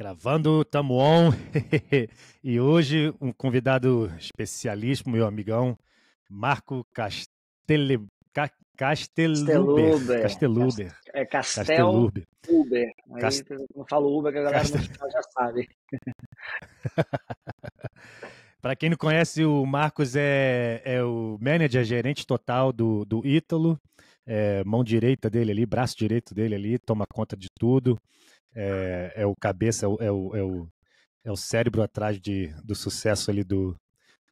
Gravando, tamo on. e hoje um convidado especialíssimo, meu amigão, Marco Castele... Ca... Casteluber. Casteluber. É Castel Casteluber. Uber. Aí, Cast... Não falo Uber, que a galera Castel... já sabe. Para quem não conhece, o Marcos é, é o manager, gerente total do, do Ítalo. É, mão direita dele ali, braço direito dele ali, toma conta de tudo é, é o cabeça, é o, é o, é, o, é, o, cérebro atrás de, do sucesso ali do,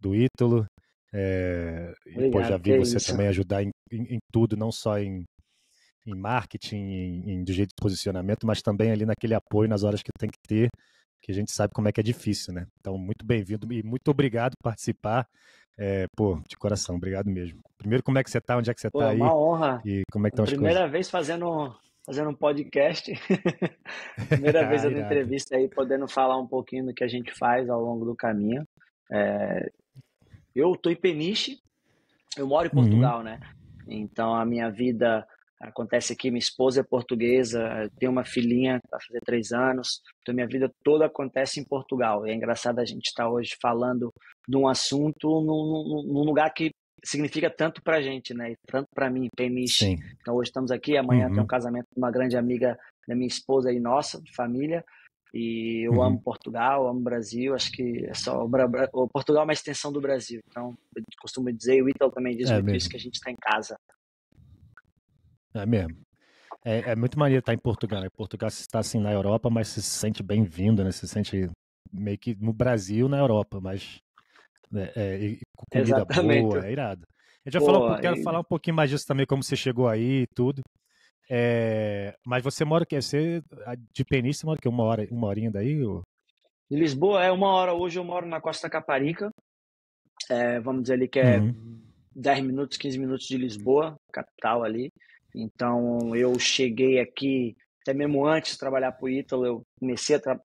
do Ítalo. É, Obrigado, e pô, já vi é você também ajudar em, em, em, tudo, não só em, em marketing, em, em jeito de posicionamento, mas também ali naquele apoio nas horas que tem que ter, que a gente sabe como é que é difícil, né? Então, muito bem-vindo e muito obrigado por participar. É, pô, de coração, obrigado mesmo. Primeiro, como é que você tá? Onde é que você pô, tá é aí? É uma honra. E como é que estão Primeira as coisas? Primeira vez fazendo fazendo um podcast. Primeira ah, vez ah, na entrevista aí, podendo falar um pouquinho do que a gente faz ao longo do caminho. É... Eu tô em Peniche, eu moro em uhum. Portugal, uhum. né? Então a minha vida acontece aqui. Minha esposa é portuguesa, tenho uma filhinha, vai fazer três anos. Então minha vida toda acontece em Portugal. E é engraçado a gente estar tá hoje falando de um assunto num, num lugar que significa tanto para a gente, né? tanto para mim, Pemis. Então hoje estamos aqui, amanhã uhum. tem um casamento de uma grande amiga da minha esposa e nossa, de família. E eu uhum. amo Portugal, amo Brasil, acho que é só o, Bra... o, Portugal é uma extensão do Brasil. Então, eu costumo dizer, e o Ítalo também diz é muito mesmo. isso que a gente está em casa. É mesmo. É, é muito maneiro estar tá em Portugal. Né? Portugal está assim na Europa, mas se sente bem-vindo, né? Se sente meio que no Brasil, na Europa, mas né? É, e comida Exatamente. boa, é irado. Eu já Pô, falou, quero é falar um pouquinho mais disso também, como você chegou aí e tudo. É, mas você mora que você de Peniche, mora que uma hora, uma horinha daí? Ou... Em Lisboa é uma hora. Hoje eu moro na Costa Caparica. É, vamos dizer ali que é uhum. 10 minutos, 15 minutos de Lisboa, capital ali. Então eu cheguei aqui até mesmo antes de trabalhar para o Ítalo, eu comecei a,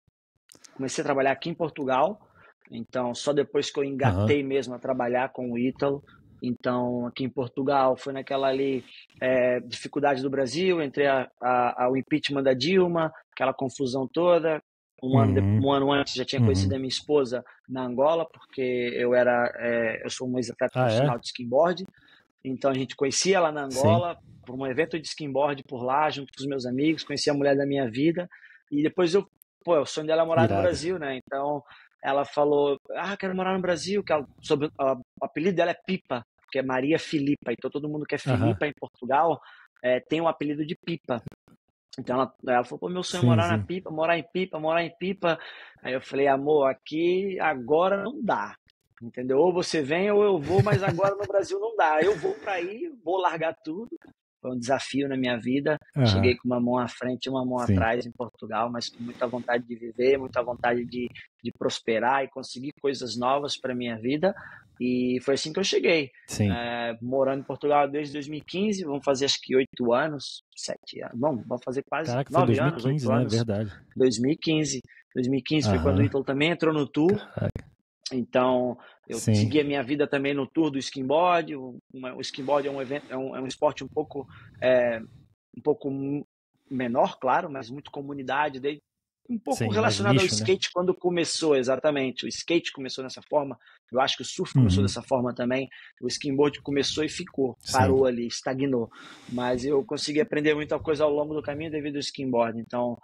comecei a trabalhar aqui em Portugal então, só depois que eu engatei uhum. mesmo a trabalhar com o Ítalo. Então, aqui em Portugal, foi naquela ali é, dificuldade do Brasil, entre a, a, a, o impeachment da Dilma, aquela confusão toda. Um, uhum. ano, um ano antes já tinha uhum. conhecido uhum. a minha esposa na Angola, porque eu era é, eu sou um ex-atleta ah, é? profissional é? de skinboard. Então, a gente conhecia ela na Angola, Sim. por um evento de skinboard por lá, junto com os meus amigos, conheci a mulher da minha vida. E depois eu, pô, o sonho dela é morar Irada. no Brasil, né? Então, ela falou: Ah, quero morar no Brasil, que ela, é sobre, a, o apelido dela é Pipa, que é Maria Filipa, então todo mundo que é Filipa uhum. em Portugal é, tem o um apelido de Pipa. Então ela, ela falou: Pô, meu sonho é morar na Pipa, morar em Pipa, morar em Pipa. Aí eu falei: Amor, aqui agora não dá. Entendeu? Ou você vem ou eu vou, mas agora no Brasil não dá. Eu vou para aí, vou largar tudo foi um desafio na minha vida. Uhum. Cheguei com uma mão à frente e uma mão Sim. atrás em Portugal, mas com muita vontade de viver, muita vontade de, de prosperar e conseguir coisas novas para minha vida. E foi assim que eu cheguei. É, morando em Portugal desde 2015, vamos fazer acho que oito anos, sete anos, vamos fazer quase Caraca, nove 2015, anos, 2015, né? anos. Verdade. 2015. 2015 Aham. foi quando o Ítalo também entrou no tour. Caraca. Então, eu Sim. segui a minha vida também no tour do skimboard. O, skimboard é um, evento, é um, é um esporte um pouco, é, um pouco menor, claro, mas muito comunidade. Dele. Um pouco Sim, relacionado lixo, ao né? skate né? quando começou, exatamente. O skate começou dessa forma. Eu acho que o surf começou uhum. dessa forma também. O skimboard começou e ficou, Sim. parou ali, estagnou. Mas eu consegui aprender muita coisa ao longo do caminho devido ao skimboard. Então,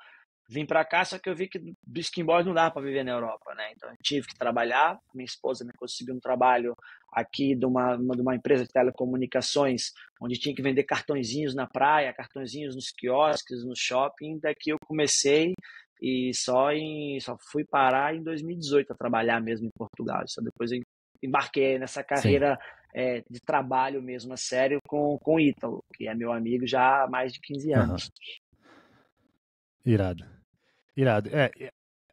Vim para cá, só que eu vi que do skimboard não dava para viver na Europa, né? Então eu tive que trabalhar. Minha esposa me conseguiu um trabalho aqui de uma, de uma empresa de telecomunicações, onde tinha que vender cartõezinhos na praia, cartõezinhos nos quiosques, no shopping. Daqui eu comecei e só em só fui parar em 2018 a trabalhar mesmo em Portugal. Só depois eu embarquei nessa carreira é, de trabalho mesmo a sério com, com o Ítalo, que é meu amigo já há mais de 15 anos. Uhum. Irado. Irado. É,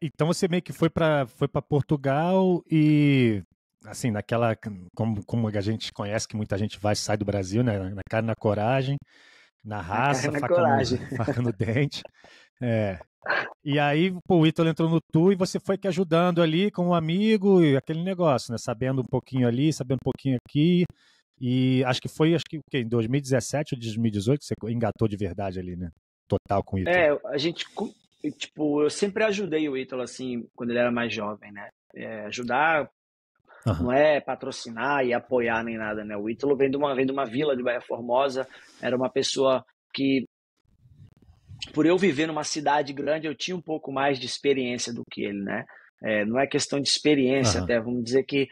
então você meio que foi para foi Portugal e assim naquela como, como a gente conhece que muita gente vai sai do Brasil né na cara na coragem na raça na faca, coragem. No, faca no dente é e aí pô, o Ítalo entrou no tu e você foi que ajudando ali com um amigo e aquele negócio né sabendo um pouquinho ali sabendo um pouquinho aqui e acho que foi acho que o quê? em 2017 ou 2018 que você engatou de verdade ali né total com o é a gente tipo, eu sempre ajudei o Ítalo, assim, quando ele era mais jovem, né? É, ajudar uhum. não é patrocinar e apoiar nem nada, né? O Ítalo vem de uma, vem de uma vila de Bahia Formosa, era uma pessoa que, por eu viver numa cidade grande, eu tinha um pouco mais de experiência do que ele, né? É, não é questão de experiência, uhum. até vamos dizer que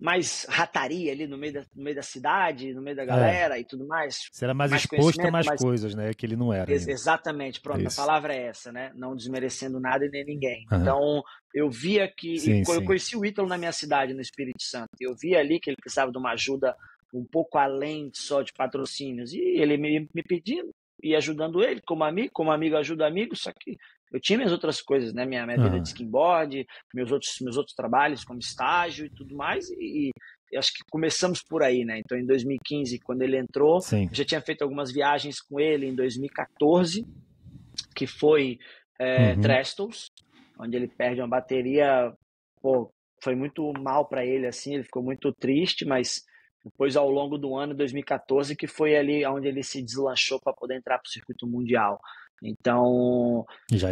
mais rataria ali no meio, da, no meio da cidade, no meio da é. galera é. e tudo mais. Será mais, mais exposto a mais, mais, coisas, né? Que ele não era. Ex exatamente, pronto, Isso. a palavra é essa, né? Não desmerecendo nada e nem ninguém. Uhum. Então, eu via que. Sim, eu sim. conheci o Ítalo na minha cidade, no Espírito Santo. Eu via ali que ele precisava de uma ajuda um pouco além só de patrocínios. E ele me, me pedindo, e ajudando ele, como amigo, como amigo ajuda amigo, só que eu tinha minhas outras coisas, né? Minha, minha vida de ah. skimboard, meus outros, meus outros trabalhos como estágio e tudo mais. E, e acho que começamos por aí, né? Então, em 2015, quando ele entrou, Sim. eu já tinha feito algumas viagens com ele em 2014, que foi é, uhum. Trestles, onde ele perde uma bateria. Pô, foi muito mal para ele, assim, ele ficou muito triste, mas depois ao longo do ano 2014 que foi ali onde ele se deslanchou para poder entrar para o circuito mundial. Então,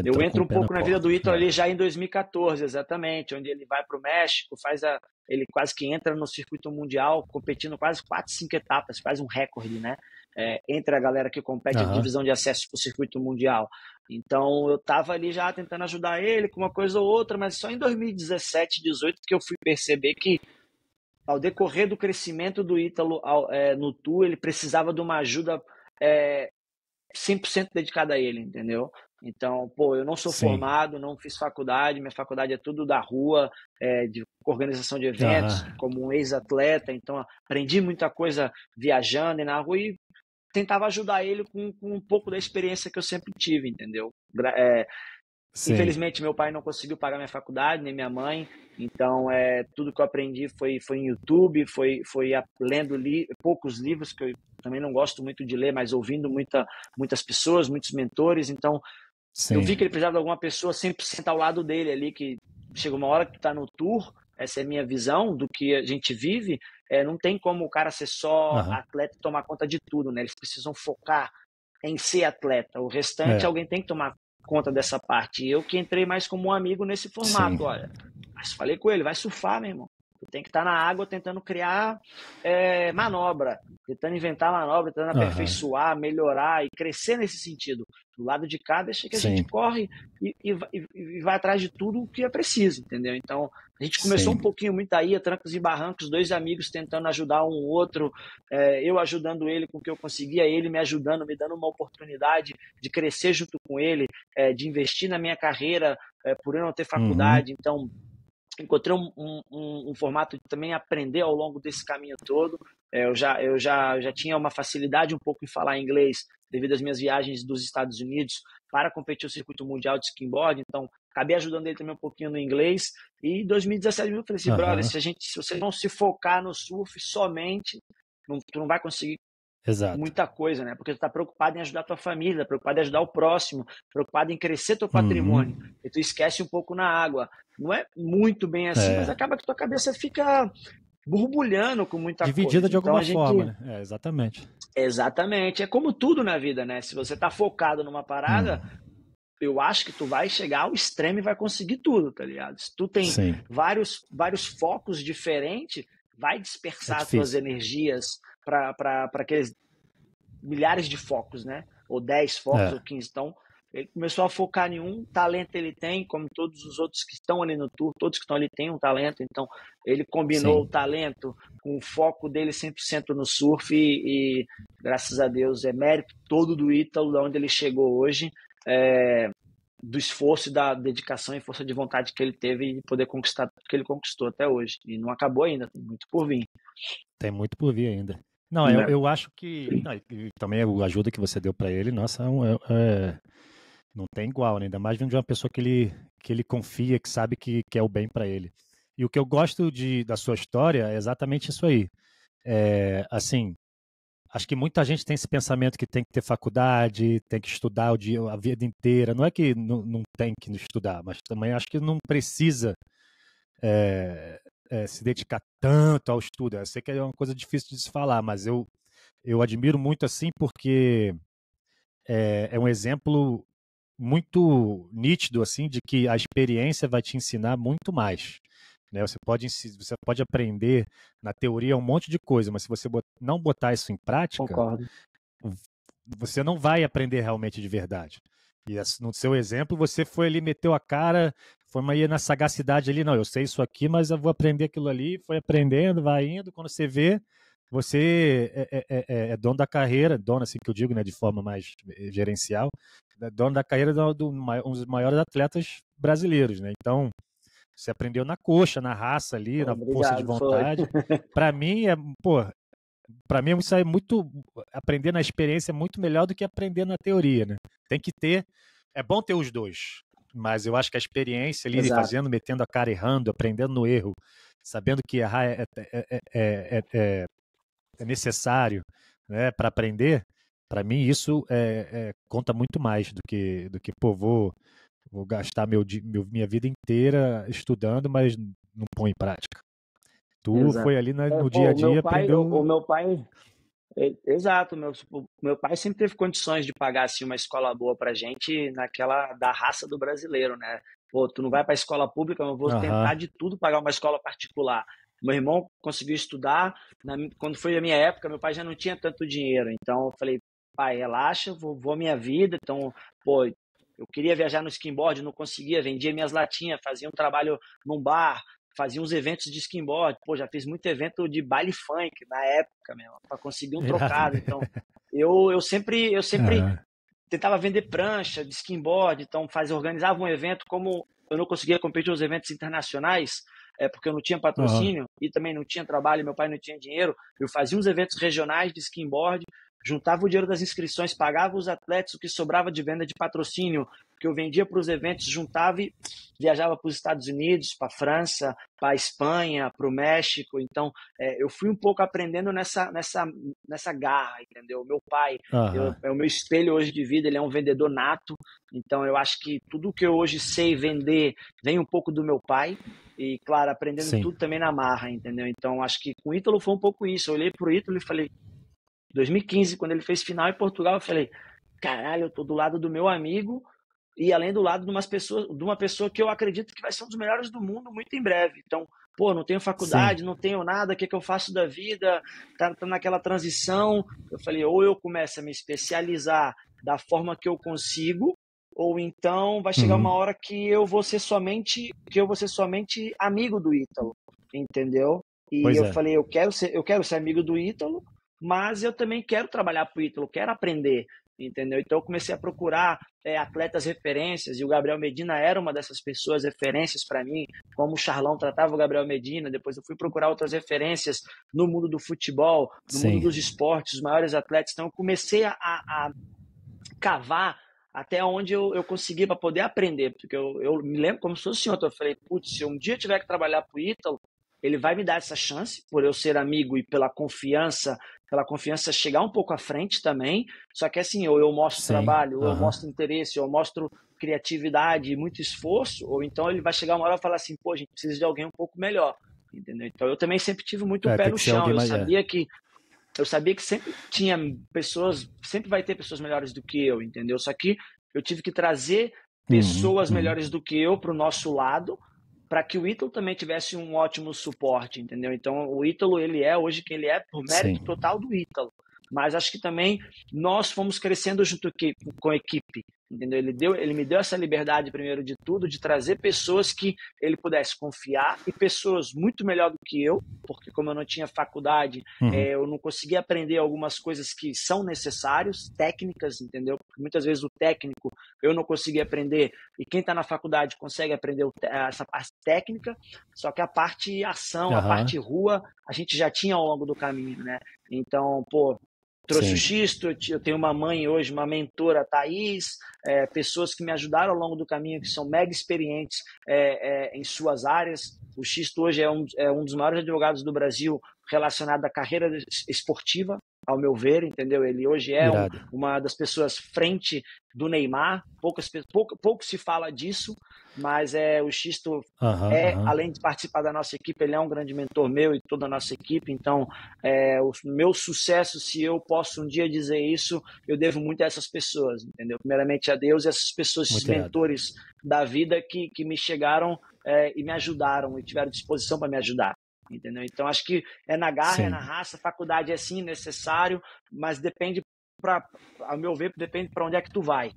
eu entro um pouco na, na vida do Ítalo né? ali já em 2014, exatamente, onde ele vai para o México, faz a, ele quase que entra no circuito mundial, competindo quase 4, 5 etapas, faz um recorde, né? É, entre a galera que compete uhum. divisão de acesso para o circuito mundial. Então, eu estava ali já tentando ajudar ele com uma coisa ou outra, mas só em 2017, 2018 que eu fui perceber que ao decorrer do crescimento do Ítalo ao, é, no Tour, ele precisava de uma ajuda é, 100% dedicado a ele, entendeu? Então, pô, eu não sou Sim. formado, não fiz faculdade, minha faculdade é tudo da rua, é, de organização de eventos, como um ex-atleta, então aprendi muita coisa viajando e na rua e tentava ajudar ele com, com um pouco da experiência que eu sempre tive, entendeu? É, Sim. Infelizmente, meu pai não conseguiu pagar minha faculdade, nem minha mãe. Então, é, tudo que eu aprendi foi, foi em YouTube, foi, foi a, lendo li, poucos livros, que eu também não gosto muito de ler, mas ouvindo muita, muitas pessoas, muitos mentores. Então, Sim. eu vi que ele precisava de alguma pessoa 100% ao lado dele ali, que chega uma hora que tu tá no tour, essa é a minha visão do que a gente vive. É, não tem como o cara ser só uhum. atleta e tomar conta de tudo, né? Eles precisam focar em ser atleta. O restante, é. alguém tem que tomar conta dessa parte. Eu que entrei mais como um amigo nesse formato, Sim. olha. Mas falei com ele, vai surfar, meu irmão. Tu tem que estar tá na água tentando criar é, manobra, tentando inventar manobra, tentando uhum. aperfeiçoar, melhorar e crescer nesse sentido. Do lado de cá, deixa que a Sim. gente corre e, e, e, vai atrás de tudo o que é preciso, entendeu? Então, a gente começou Sim. um pouquinho muito aí, a trancos e barrancos, dois amigos tentando ajudar um outro, é, eu ajudando ele com o que eu conseguia, ele me ajudando, me dando uma oportunidade de crescer junto com ele, é, de investir na minha carreira, é, por eu não ter uhum. faculdade. Uhum. Então, encontrei um, um, um, formato de também aprender ao longo desse caminho todo. É, eu já, eu já, já tinha uma facilidade um pouco em falar inglês devido às minhas viagens dos Estados Unidos para competir o circuito mundial de skimboard, então acabei ajudando ele também um pouquinho no inglês. E em 2017 eu falei assim, uhum. brother, se, a gente, se você não se focar no surf somente, não, tu não vai conseguir Exato. muita coisa, né? Porque tu tá preocupado em ajudar tua família, preocupado em ajudar o próximo, preocupado em crescer teu patrimônio. Uhum. E tu esquece um pouco na água. Não é muito bem assim, é. mas acaba que tua cabeça fica borbulhando com muita Dividida coisa. Dividida de então, alguma então, forma, né? É, exatamente. Exatamente. É como tudo na vida, né? Se você tá focado numa parada, uhum eu acho que tu vai chegar ao extremo e vai conseguir tudo, tá ligado? Se tu tem vários, vários focos diferentes, vai dispersar é as tuas energias, para aqueles milhares de focos, né? Ou 10 focos, é. ou 15. Então, ele começou a focar em um talento ele tem, como todos os outros que estão ali no tour, todos que estão ali têm um talento, então ele combinou Sim. o talento com o foco dele 100% no surf e, e, graças a Deus é mérito todo do Ítalo, de onde ele chegou hoje, é, do esforço, da dedicação e força de vontade que ele teve e poder conquistar tudo que ele conquistou até hoje. E não acabou ainda, tem muito por vir. Tem muito por vir ainda. Não, eu, né? eu acho que. Não, também a ajuda que você deu para ele, nossa, é, é, é, não tem igual, né? ainda mais vindo de uma pessoa que ele, que ele confia, que sabe que, que é o bem para ele. E o que eu gosto de, da sua história é exatamente isso aí. É, assim, acho que muita gente tem esse pensamento que tem que ter faculdade, tem que estudar o dia, a vida inteira. Não é que não, não tem que estudar, mas também acho que não precisa é, é, se dedicar tanto ao estudo. Eu sei que é uma coisa difícil de se falar, mas eu, eu admiro muito assim porque é, é um exemplo muito nítido assim de que a experiência vai te ensinar muito mais. Né? Você, pode, você pode aprender na teoria um monte de coisa, mas se você não botar isso em prática, Concordo. você não vai aprender realmente de verdade. E assim, no seu exemplo, você foi ali, meteu a cara, foi uma na sagacidade ali, não, eu sei isso aqui, mas eu vou aprender aquilo ali, foi aprendendo, vai indo, quando você vê, você é, é, é, é, é dono da carreira, dono assim que eu digo, né, de forma mais eh, gerencial, é dono da carreira de do, um dos maiores atletas brasileiros, né, então você aprendeu na coxa, na raça ali, Obrigado, na força de vontade. Para mim é, pô, para mim é isso é muito aprender na experiência é muito melhor do que aprender na teoria, né? Tem que ter é bom ter os dois mas eu acho que a experiência ali Exato. fazendo, metendo a cara errando, aprendendo no erro, sabendo que errar é, é, é, é necessário né, para aprender, para mim isso conta muito mais do que, do que pô, vou, vou gastar meu, meu, minha vida inteira estudando, mas não põe em prática. Tu Exato. foi ali na, no dia a dia, pai, aprendeu... O, o meu pai Exato, meu, tipo, meu pai sempre teve condições de pagar assim, uma escola boa pra gente naquela da raça do brasileiro, né? Pô, tu não vai pra escola pública, mas eu vou uhum. tentar de tudo pagar uma escola particular. Meu irmão conseguiu estudar, na, quando foi a minha época, meu pai já não tinha tanto dinheiro, então eu falei, pai, relaxa, vou, vou minha vida, então, pô, eu queria viajar no skimboard, não conseguia, vendia minhas latinhas, fazia um trabalho num bar, fazia uns eventos de skinboard. Pô, já fiz muito evento de baile funk na época mesmo, para conseguir um trocado. Então, eu, eu sempre, eu sempre uhum. tentava vender prancha de skinboard, então faz, organizava um evento como eu não conseguia competir nos eventos internacionais, é porque eu não tinha patrocínio uhum. e também não tinha trabalho, meu pai não tinha dinheiro. Eu fazia uns eventos regionais de skinboard, juntava o dinheiro das inscrições, pagava os atletas o que sobrava de venda de patrocínio, porque eu vendia para os eventos, juntava e viajava para os Estados Unidos, para a França, para a Espanha, para o México. Então, é, eu fui um pouco aprendendo nessa, nessa, nessa garra, entendeu? Meu pai uhum. eu, é o meu espelho hoje de vida, ele é um vendedor nato. Então, eu acho que tudo que eu hoje sei vender vem um pouco do meu pai. E, claro, aprendendo Sim. tudo também na marra, entendeu? Então, acho que com o Ítalo foi um pouco isso. Eu olhei para o Ítalo e falei, 2015, quando ele fez final em Portugal, eu falei, caralho, eu tô do lado do meu amigo e além do lado de, umas pessoas, de uma pessoa que eu acredito que vai ser um dos melhores do mundo muito em breve. Então, pô, não tenho faculdade, Sim. não tenho nada, o que, é que eu faço da vida? Tá, tá naquela transição. Eu falei, ou eu começo a me especializar da forma que eu consigo, ou então vai chegar uhum. uma hora que eu vou ser somente que eu vou ser somente amigo do Ítalo, entendeu? E pois eu é. falei, eu quero ser, eu quero ser amigo do Ítalo, mas eu também quero trabalhar pro Ítalo, quero aprender entendeu? Então eu comecei a procurar é, atletas referências e o Gabriel Medina era uma dessas pessoas referências para mim, como o Charlão tratava o Gabriel Medina. Depois eu fui procurar outras referências no mundo do futebol, no Sim. mundo dos esportes, os maiores atletas. Então eu comecei a, a cavar até onde eu, eu consegui para poder aprender, porque eu, eu me lembro como se fosse ontem, eu falei, putz, se um dia tiver que trabalhar para o Ítalo, ele vai me dar essa chance, por eu ser amigo e pela confiança pela confiança chegar um pouco à frente também. Só que assim, ou eu mostro Sim, trabalho, ou uh -huh. eu mostro interesse, ou eu mostro criatividade, muito esforço, ou então ele vai chegar uma hora e falar assim, pô, a gente precisa de alguém um pouco melhor. Entendeu? Então eu também sempre tive muito é, pé no chão. Eu é. sabia é. que eu sabia que sempre tinha pessoas, sempre vai ter pessoas melhores do que eu, entendeu? Só que eu tive que trazer uhum, pessoas uhum, melhores uhum. do que eu para o nosso lado para que o Ítalo também tivesse um ótimo suporte, entendeu? Então, o Ítalo, ele é hoje quem ele é por mérito Sim. total do Ítalo. Mas acho que também nós fomos crescendo junto com a equipe entendeu? Ele deu, ele me deu essa liberdade primeiro de tudo, de trazer pessoas que ele pudesse confiar e pessoas muito melhor do que eu, porque como eu não tinha faculdade, uhum. é, eu não conseguia aprender algumas coisas que são necessárias, técnicas, entendeu? Porque muitas vezes o técnico eu não conseguia aprender e quem está na faculdade consegue aprender essa parte técnica, só que a parte ação, uhum. a parte rua, a gente já tinha ao longo do caminho, né? Então, pô, Trouxe Sim. o Xisto, eu tenho uma mãe hoje, uma mentora, Thaís, é, pessoas que me ajudaram ao longo do caminho, que são mega experientes é, é, em suas áreas. O Xisto hoje é um, é um dos maiores advogados do Brasil relacionado à carreira esportiva, ao meu ver, entendeu? Ele hoje é um, uma das pessoas frente do Neymar, poucas, pouco, pouco se fala disso, mas é o Xisto uhum, é, uhum. além de participar da nossa equipe, ele é um grande mentor meu e toda a nossa equipe. Então, é, o meu sucesso, se eu posso um dia dizer isso, eu devo muito a essas pessoas, entendeu? Primeiramente a Deus e essas pessoas, esses mentores da vida que, que me chegaram é, e me ajudaram e tiveram disposição para me ajudar. Entendeu? Então, acho que é na garra, é na raça, faculdade é sim necessário, mas depende para, ao meu ver, depende para onde é que tu vai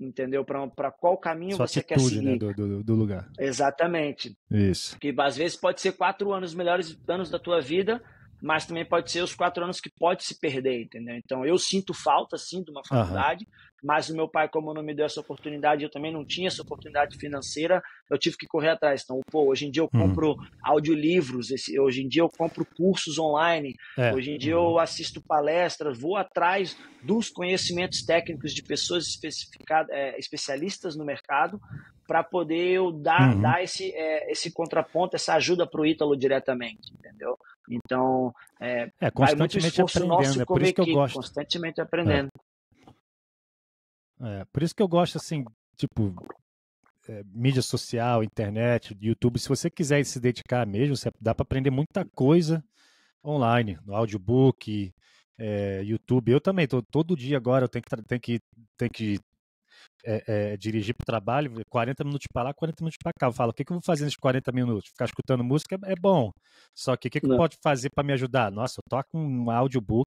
entendeu? Para qual caminho Sua você atitude, quer né, seguir. Né? Do, do, do, lugar. Exatamente. Isso. Que às vezes pode ser quatro anos melhores anos da tua vida, mas também pode ser os quatro anos que pode se perder, entendeu? Então eu sinto falta, sim, de uma faculdade, uhum. mas o meu pai, como não me deu essa oportunidade, eu também não tinha essa oportunidade financeira, eu tive que correr atrás. Então, pô, hoje em dia eu uhum. compro uhum. audiolivros, esse, hoje em dia eu compro cursos online, é. hoje em dia uhum. eu assisto palestras, vou atrás dos conhecimentos técnicos de pessoas especificadas, é, especialistas no mercado, para poder eu dar, uhum. dar esse, é, esse contraponto, essa ajuda para o Ítalo diretamente, entendeu? Então, é, é constantemente aprendendo. É por isso que eu gosto. Constantemente é. aprendendo. É. é. por isso que eu gosto, assim, tipo, é, mídia social, internet, YouTube. Se você quiser se dedicar mesmo, você, dá para aprender muita coisa online, no audiobook, é, YouTube. Eu também, tô, todo dia agora eu tenho que, tenho que, tenho que é, é, dirigir para o trabalho, 40 minutos para lá, 40 minutos para cá. Eu falo, o que, que eu vou fazer nesses 40 minutos? Ficar escutando música é, é bom. Só que o que, que posso fazer para me ajudar? Nossa, eu toco um audiobook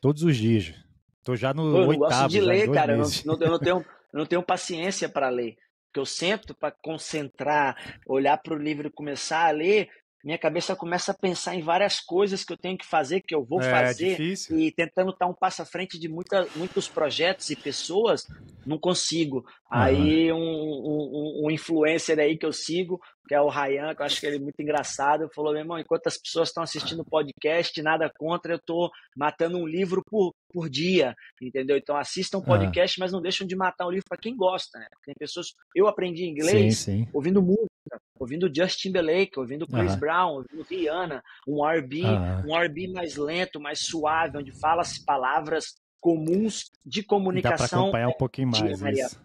todos os dias. Estou já no eu oitavo. Eu gosto de ler, cara. Eu não, eu, não tenho, eu não tenho paciência para ler. Porque eu sento para concentrar, olhar para o livro e começar a ler minha cabeça começa a pensar em várias coisas que eu tenho que fazer, que eu vou é, fazer, difícil. e tentando estar um passo à frente de muita, muitos projetos e pessoas, não consigo. Uhum. Aí um, um, um, influencer aí que eu sigo, que é o Ryan, que eu acho que ele é muito engraçado, falou, meu irmão, enquanto as pessoas estão assistindo podcast, nada contra, eu estou matando um livro por, por dia, entendeu? Então assistam ah. podcast, uhum. mas não deixam de matar um livro para quem gosta, né? Porque tem pessoas... Eu aprendi inglês sim, sim. ouvindo música, ouvindo Justin Timberlake, ouvindo Chris uhum. Brown, ouvindo Rihanna, um R&B, uhum. um R&B mais lento, mais suave, onde fala-se palavras comuns de comunicação. Dá para acompanhar um pouquinho mais Ainda isso.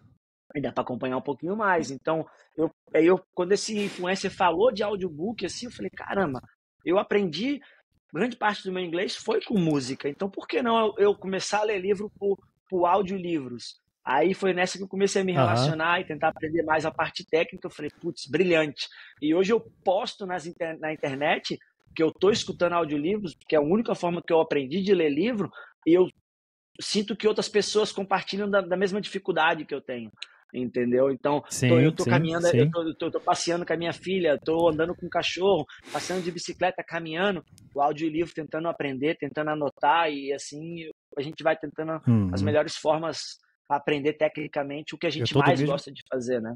Dá para acompanhar um pouquinho mais. Então, eu, eu quando esse influencer falou de audiobook, assim, eu falei, caramba, eu aprendi grande parte do meu inglês foi com música. Então, por que não eu, começar a ler livro por, por audiolivros? Aí foi nessa que eu comecei a me relacionar uhum. e tentar aprender mais a parte técnica. Eu falei, putz, brilhante. E hoje eu posto nas inter... na internet que eu estou escutando audiolivros, que é a única forma que eu aprendi de ler livro, e eu sinto que outras pessoas compartilham da, da mesma dificuldade que eu tenho. Entendeu? Então, sim, tô, eu estou caminhando, sim. eu tô, tô, tô, passeando com a minha filha, estou andando com o cachorro, passando de bicicleta, caminhando, o audiolivro tentando aprender, tentando anotar, e assim a gente vai tentando as uhum. melhores formas aprender tecnicamente o que a gente mais mesmo... gosta de fazer, né?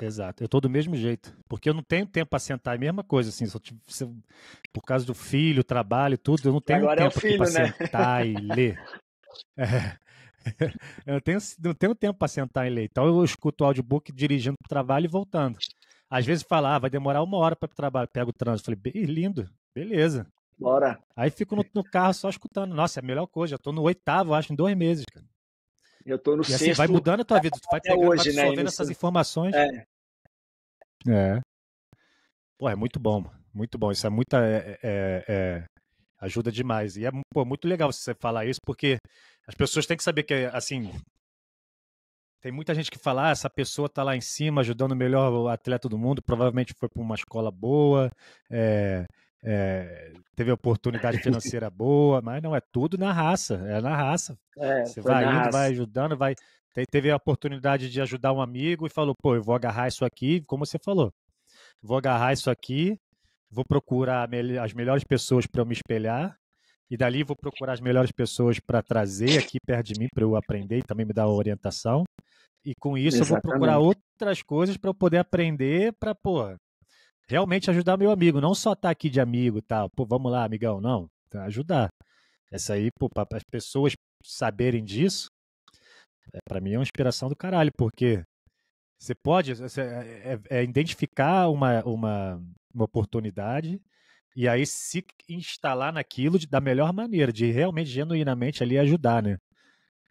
Exato, eu tô do mesmo jeito, porque eu não tenho tempo para sentar, é a mesma coisa, assim, se, por causa do filho, trabalho, tudo, eu não tenho Agora é tempo é né? sentar e ler. É. Eu tenho, não tenho tempo para sentar e ler, então eu escuto o audiobook dirigindo para o trabalho e voltando. Às vezes fala, ah, vai demorar uma hora para o trabalho, pego o trânsito, falei, lindo, beleza. Bora. Aí fico no, no, carro só escutando, nossa, é a melhor coisa, já tô no oitavo, acho, em dois meses, cara. Eu tô no e sexto. Assim, vai mudando a tua vida, tu vai pegando, hoje, vai né, absorvendo né, essas informações. É. é. Pô, é muito bom, muito bom. Isso é muita. É é, é, é, ajuda demais. E é pô, muito legal você falar isso, porque as pessoas têm que saber que, assim. Tem muita gente que fala, ah, essa pessoa tá lá em cima ajudando o melhor atleta do mundo, provavelmente foi para uma escola boa, é, é, teve oportunidade financeira boa, mas não é tudo na raça, é na raça. É, Você vai indo, raça. vai ajudando, vai. Teve a oportunidade de ajudar um amigo e falou, pô, eu vou agarrar isso aqui, como você falou. Vou agarrar isso aqui, vou procurar as melhores pessoas para eu me espelhar, e dali vou procurar as melhores pessoas para trazer aqui perto de mim para eu aprender e também me dar orientação. E com isso Exatamente. eu vou procurar outras coisas para eu poder aprender para, pô, realmente ajudar meu amigo, não só estar tá aqui de amigo, tá? Pô, vamos lá, amigão, não. Tá, ajudar. Essa aí, pô, para as pessoas saberem disso, é, para mim é uma inspiração do caralho, porque você pode é é, é, é, identificar uma, uma, uma oportunidade e aí se instalar naquilo de, da melhor maneira, de realmente, genuinamente ali ajudar, né?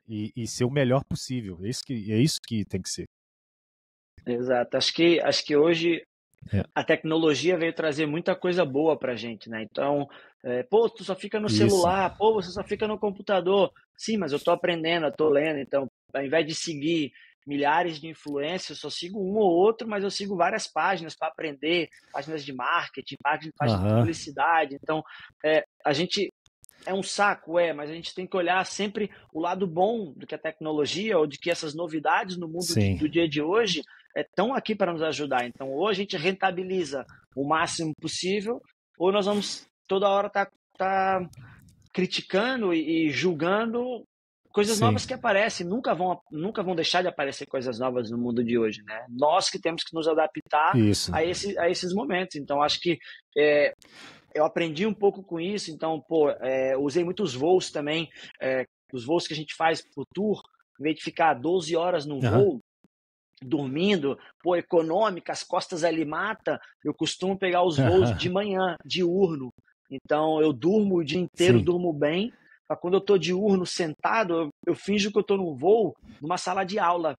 E, e ser o melhor possível. É isso que, é isso que tem que ser. Exato. Acho que, acho que hoje é. A tecnologia veio trazer muita coisa boa pra gente, né? Então, é, pô, tu só fica no Isso. celular, pô, você só fica no computador. Sim, mas eu tô aprendendo, eu tô lendo, então, ao invés de seguir milhares de influências, só sigo um ou outro, mas eu sigo várias páginas para aprender, páginas de marketing, páginas, páginas uhum. de publicidade. Então, é, a gente é um saco, é, mas a gente tem que olhar sempre o lado bom do que a tecnologia ou de que essas novidades no mundo do dia de hoje estão aqui para nos ajudar. Então, ou a gente rentabiliza o máximo possível, ou nós vamos toda hora estar tá, tá criticando e, e julgando coisas Sim. novas que aparecem nunca vão nunca vão deixar de aparecer coisas novas no mundo de hoje né nós que temos que nos adaptar isso. a esse, a esses momentos então acho que é, eu aprendi um pouco com isso então pô é, usei muitos voos também é, os voos que a gente faz o tour em vez de ficar 12 horas num uhum. voo dormindo, pô, econômica, as costas ali mata, eu costumo pegar os voos de manhã, diurno. Então eu durmo o dia inteiro, Sim. durmo bem. Mas quando eu tô diurno, sentado, eu, eu finjo que eu tô num voo, numa sala de aula.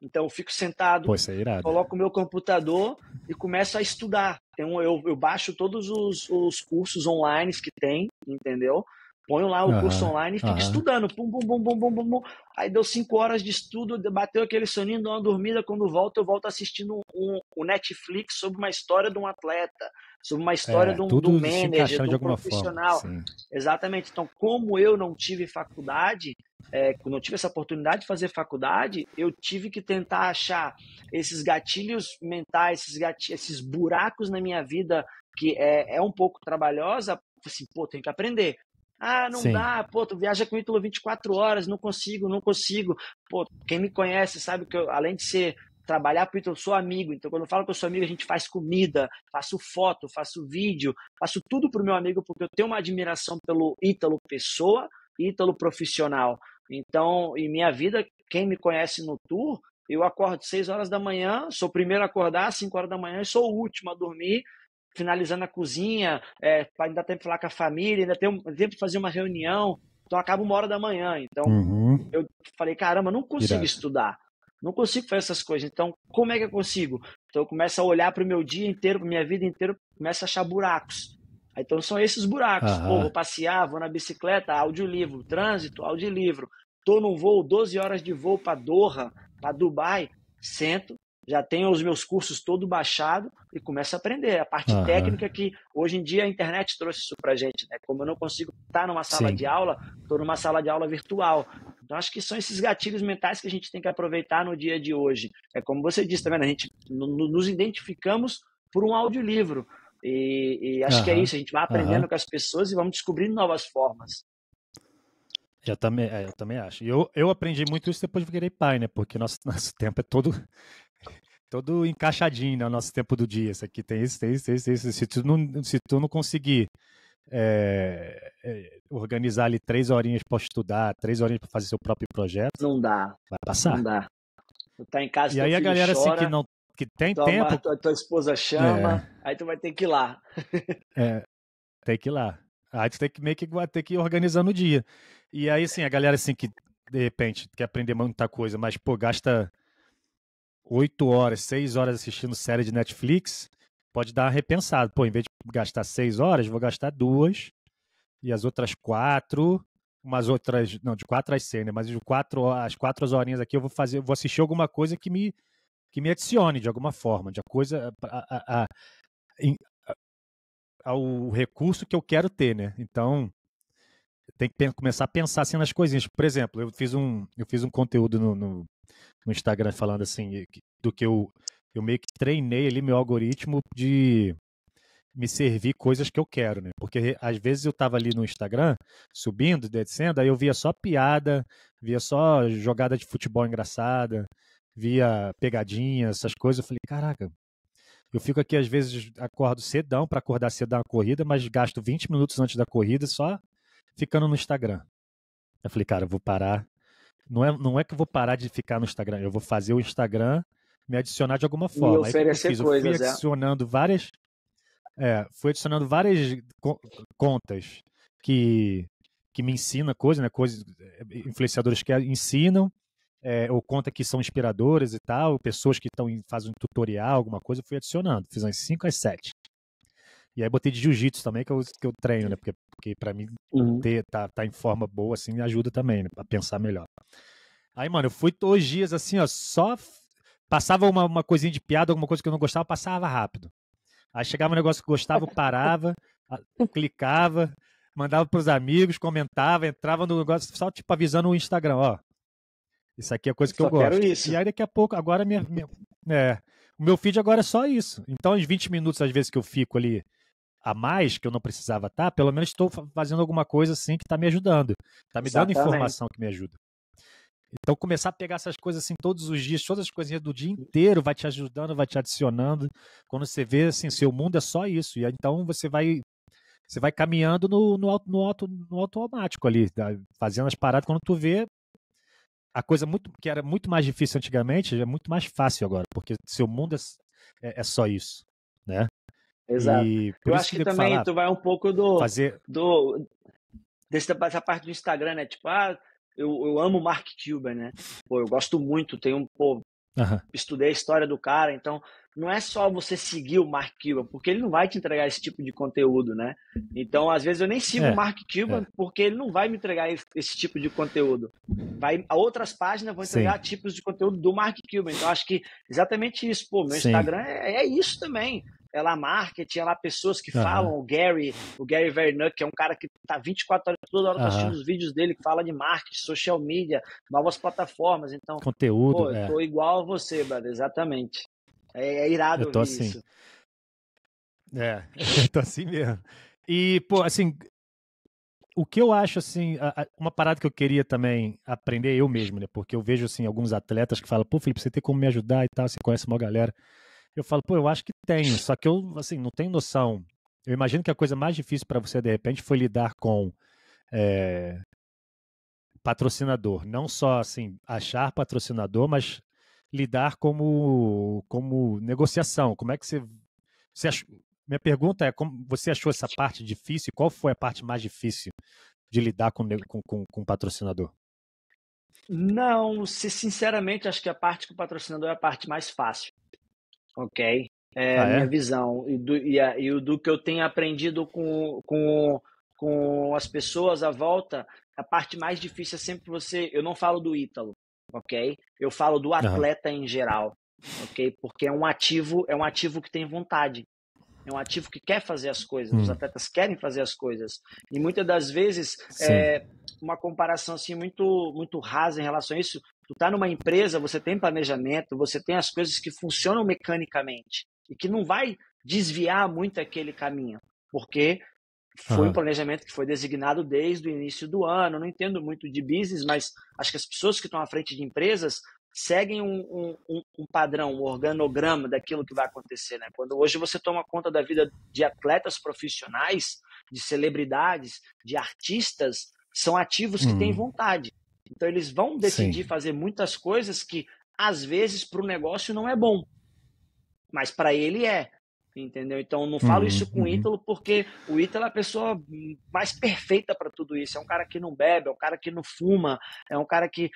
Então eu fico sentado, Pô, é coloco o meu computador e começo a estudar. Então, eu, eu baixo todos os, os cursos online que tem, entendeu? Põe lá o uhum. curso online e fica uhum. estudando. Pum, pum, pum, pum, pum, pum, pum. Aí deu cinco horas de estudo, bateu aquele soninho, deu uma dormida. Quando volto eu volto assistindo um, um Netflix sobre uma história de um atleta, sobre uma história é, de, um, de um manager, de um profissional. Forma, Exatamente. Então, como eu não tive faculdade, é, tive essa oportunidade de fazer faculdade, eu tive que tentar achar esses gatilhos mentais, esses, gatilhos, esses buracos na minha vida que é, é um pouco trabalhosa, assim, pô, tem que aprender. Ah, não Sim. dá, pô, tu viaja com o Ítalo 24 horas, não consigo, não consigo. Pô, quem me conhece sabe que eu, além de ser trabalhar o Ítalo, eu sou amigo. Então, quando eu falo que eu sou amigo, a gente faz comida, faço foto, faço vídeo, faço tudo pro meu amigo, porque eu tenho uma admiração pelo Ítalo pessoa, Ítalo profissional. Então, em minha vida, quem me conhece no tour, eu acordo 6 horas da manhã, sou o primeiro a acordar, 5 horas da manhã, e sou o último a dormir, finalizando a cozinha, é, ainda tem tempo falar com a família, ainda tem tempo de fazer uma reunião. Então acaba uma hora da manhã. Então uhum. eu falei, caramba, não consigo Irada. estudar. Não consigo fazer essas coisas. Então, como é que eu consigo? Então eu começo a olhar para o meu dia inteiro, para minha vida inteira, começo a achar buracos. Então são esses buracos. Pô, vou passear, vou na bicicleta, audiolivro, trânsito, audiolivro. Tô num voo, 12 horas de voo para Doha, para Dubai, sento, já tenho os meus cursos todo baixado e começo a aprender. A parte uhum. técnica que hoje em dia a internet trouxe isso para gente, né? Como eu não consigo estar numa sala Sim. de aula, estou numa sala de aula virtual. Então acho que são esses gatilhos mentais que a gente tem que aproveitar no dia de hoje. É como você disse também, tá a gente nos identificamos por um audiolivro. E, e acho uhum. que é isso, a gente vai aprendendo uhum. com as pessoas e vamos descobrindo novas formas. Eu também, é, eu também acho. E eu, eu aprendi muito isso depois que virei pai, né? Porque nosso, nosso tempo é todo todo encaixadinho no né, nosso tempo do dia. Isso aqui tem isso, tem isso, tem isso, tem isso. Se tu não, se tu não conseguir é, é organizar ali três horinhas para estudar, três horinhas para fazer seu próprio projeto. Não dá. Vai passar. Não dá. Tu tá em casa, e aí a galera chora, assim que não que tem toma, tempo. Tua, tua esposa chama, é. aí tu vai ter que ir lá. é, tem que ir lá. Aí tu tem que meio que ter que ir organizando o dia. E aí, assim, a galera assim que de repente quer aprender muita coisa, mas pô, gasta 8 horas, 6 horas assistindo série de Netflix, pode dar uma repensada. Pô, em vez de gastar 6 horas, vou gastar duas. E as outras quatro, umas outras. Não, de quatro às seis, né? Mas de quatro, as quatro horinhas aqui eu vou fazer, vou assistir alguma coisa que me, que me adicione de alguma forma, de coisa. A, a, a, ao recurso que eu quero ter, né? Então, tem que começar a pensar assim nas coisinhas. Por exemplo, eu fiz um, eu fiz um conteúdo no, no, no Instagram falando assim, do que eu, eu meio que treinei ali meu algoritmo de me servir coisas que eu quero, né? Porque às vezes eu tava ali no Instagram, subindo, descendo, aí eu via só piada, via só jogada de futebol engraçada, via pegadinha, essas coisas. Eu falei, caraca, eu fico aqui às vezes, acordo cedão para acordar cedo na corrida, mas gasto 20 minutos antes da corrida só ficando no Instagram. Eu falei, cara, eu vou parar não é, não é que eu vou parar de ficar no Instagram, eu vou fazer o Instagram me adicionar de alguma forma. E oferecer Aí, eu, coisas, eu fui é. adicionando é. várias. É, fui adicionando várias contas que, que me ensina coisas, né? Coisas, é, influenciadores que ensinam, é, ou conta que são inspiradoras e tal, pessoas que estão fazem um tutorial, alguma coisa, fui adicionando. Fiz umas 5 às 7. E aí botei de jiu-jitsu também, que eu, é que eu treino, né? Porque, porque pra mim uhum. ter, tá, tá em forma boa, assim, ajuda também, né? Pra pensar melhor. Aí, mano, eu fui dois dias assim, ó, só passava uma, uma coisinha de piada, alguma coisa que eu não gostava, passava rápido. Aí chegava um negócio que eu gostava, eu parava, clicava, mandava pros amigos, comentava, entrava no negócio, só tipo avisando o Instagram, ó. Isso aqui é coisa que só eu gosto. Quero isso. E aí daqui a pouco, agora minha, minha, é, o meu feed agora é só isso. Então, os 20 minutos, às vezes, que eu fico ali a mais que eu não precisava estar, tá, pelo menos estou fazendo alguma coisa assim que está me ajudando, está me Exatamente. dando informação que me ajuda. Então, começar a pegar essas coisas assim todos os dias, todas as coisinhas do dia inteiro, vai te ajudando, vai te adicionando. Quando você vê, assim, seu mundo é só isso. E então você vai você vai caminhando no, no, auto, no, auto, no automático ali, tá? fazendo as paradas. Quando tu vê, a coisa muito que era muito mais difícil antigamente é muito mais fácil agora, porque seu mundo é, é, é só isso, né? Exato. E por eu acho que, que também falar, tu vai um pouco do. Fazer... do dessa, parte do Instagram, né? Tipo, ah, eu, eu amo Mark Cuban, né? Pô, eu gosto muito, tenho um. Pô, uhum. Estudei a história do cara, então não é só você seguir o Mark Cuban, porque ele não vai te entregar esse tipo de conteúdo, né? Então, às vezes eu nem sigo é, o Mark Cuban, é. porque ele não vai me entregar esse, tipo de conteúdo. Vai a outras páginas vão entregar Sim. tipos de conteúdo do Mark Cuban. Então, acho que exatamente isso, pô, meu Sim. Instagram é, é, isso também é lá marketing, é lá pessoas que uhum. falam, o Gary, o Gary Vaynerchuk, que é um cara que tá 24 horas, toda hora uhum. assistindo os vídeos dele, que fala de marketing, social media, novas plataformas, então... Conteúdo, pô, é. igual a você, brother, exatamente. É, é irado eu tô assim. isso. É, eu tô assim mesmo. E, pô, assim, o que eu acho assim, uma parada que eu queria também aprender eu mesmo, né? Porque eu vejo assim alguns atletas que falam, pô, Felipe, você tem como me ajudar e tal, você conhece uma galera. Eu falo, pô, eu acho que tenho, só que eu, assim, não tenho noção. Eu imagino que a coisa mais difícil para você, de repente, foi lidar com é, patrocinador. Não só, assim, achar patrocinador, mas lidar como, como negociação. Como é que você. você ach... Minha pergunta é: como você achou essa parte difícil? Qual foi a parte mais difícil de lidar com, com, com, com patrocinador? Não, se sinceramente, acho que a parte com o patrocinador é a parte mais fácil ok? É, ah, Minha é? visão e, do, e, a, e do que eu tenho aprendido com, com, com as pessoas à volta, a parte mais difícil é sempre você. Eu não falo do Ítalo, ok? Eu falo do atleta uhum. em geral, ok? Porque é um ativo, é um ativo que tem vontade. É um ativo que quer fazer as coisas. Hum. Os atletas querem fazer as coisas. E muitas das vezes, é, uma comparação assim muito muito rasa em relação a isso. Tu tá numa empresa, você tem planejamento, você tem as coisas que funcionam mecanicamente e que não vai desviar muito aquele caminho, porque foi ah. um planejamento que foi designado desde o início do ano. Não entendo muito de business, mas acho que as pessoas que estão à frente de empresas seguem um, um, um, padrão, um organograma daquilo que vai acontecer. Né? Quando hoje você toma conta da vida de atletas profissionais, de celebridades, de artistas, são ativos que hum. têm vontade. Então eles vão decidir Sim. fazer muitas coisas que às vezes para o negócio não é bom, mas para ele é. Entendeu? Então não falo uhum, isso com uhum. o Ítalo porque o Ítalo é a pessoa mais perfeita para tudo isso. É um cara que não bebe, é um cara que não fuma, é um cara que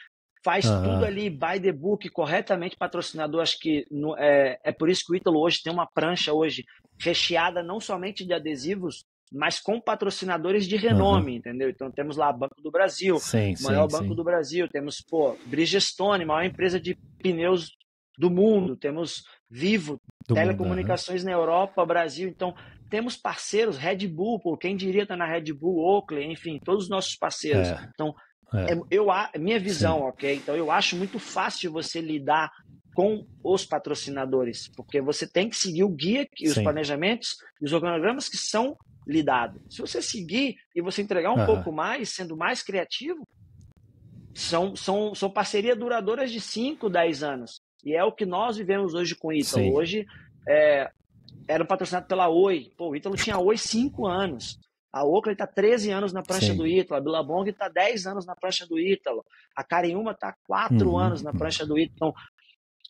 faz uhum. tudo ali by the book, corretamente patrocinador. Acho que no, é, é por isso que o Ítalo hoje tem uma prancha hoje recheada não somente de adesivos, mas com patrocinadores de renome, uhum. entendeu? Então temos lá Banco do Brasil, sim, maior sim, Banco sim. do Brasil, temos pô, Bridgestone, maior empresa de pneus do mundo, temos Vivo, do telecomunicações mundo, na Europa, Brasil, então temos parceiros, Red Bull, pô, quem diria tá na Red Bull, Oakley, enfim, todos os nossos parceiros. É. Então, é. é. eu a minha visão, Sim. ok? Então eu acho muito fácil você lidar com os patrocinadores, porque você tem que seguir o guia, que, os planejamentos, os organogramas que são lidado. Se você seguir e você entregar um uhum. pouco mais, sendo mais criativo, são, são, são parcerias duradouras de 5, 10 anos. E é o que nós vivemos hoje com o Ítalo. Sim. Hoje é, era patrocinado pela Oi. Pô, o Ítalo tinha Oi 5 anos. A Oakley está 13 anos na prancha Sim. do Ítalo. A Billabong está 10 anos na prancha do Ítalo. A Cariúma está 4 uhum. anos na uhum. prancha do Ítalo. Então,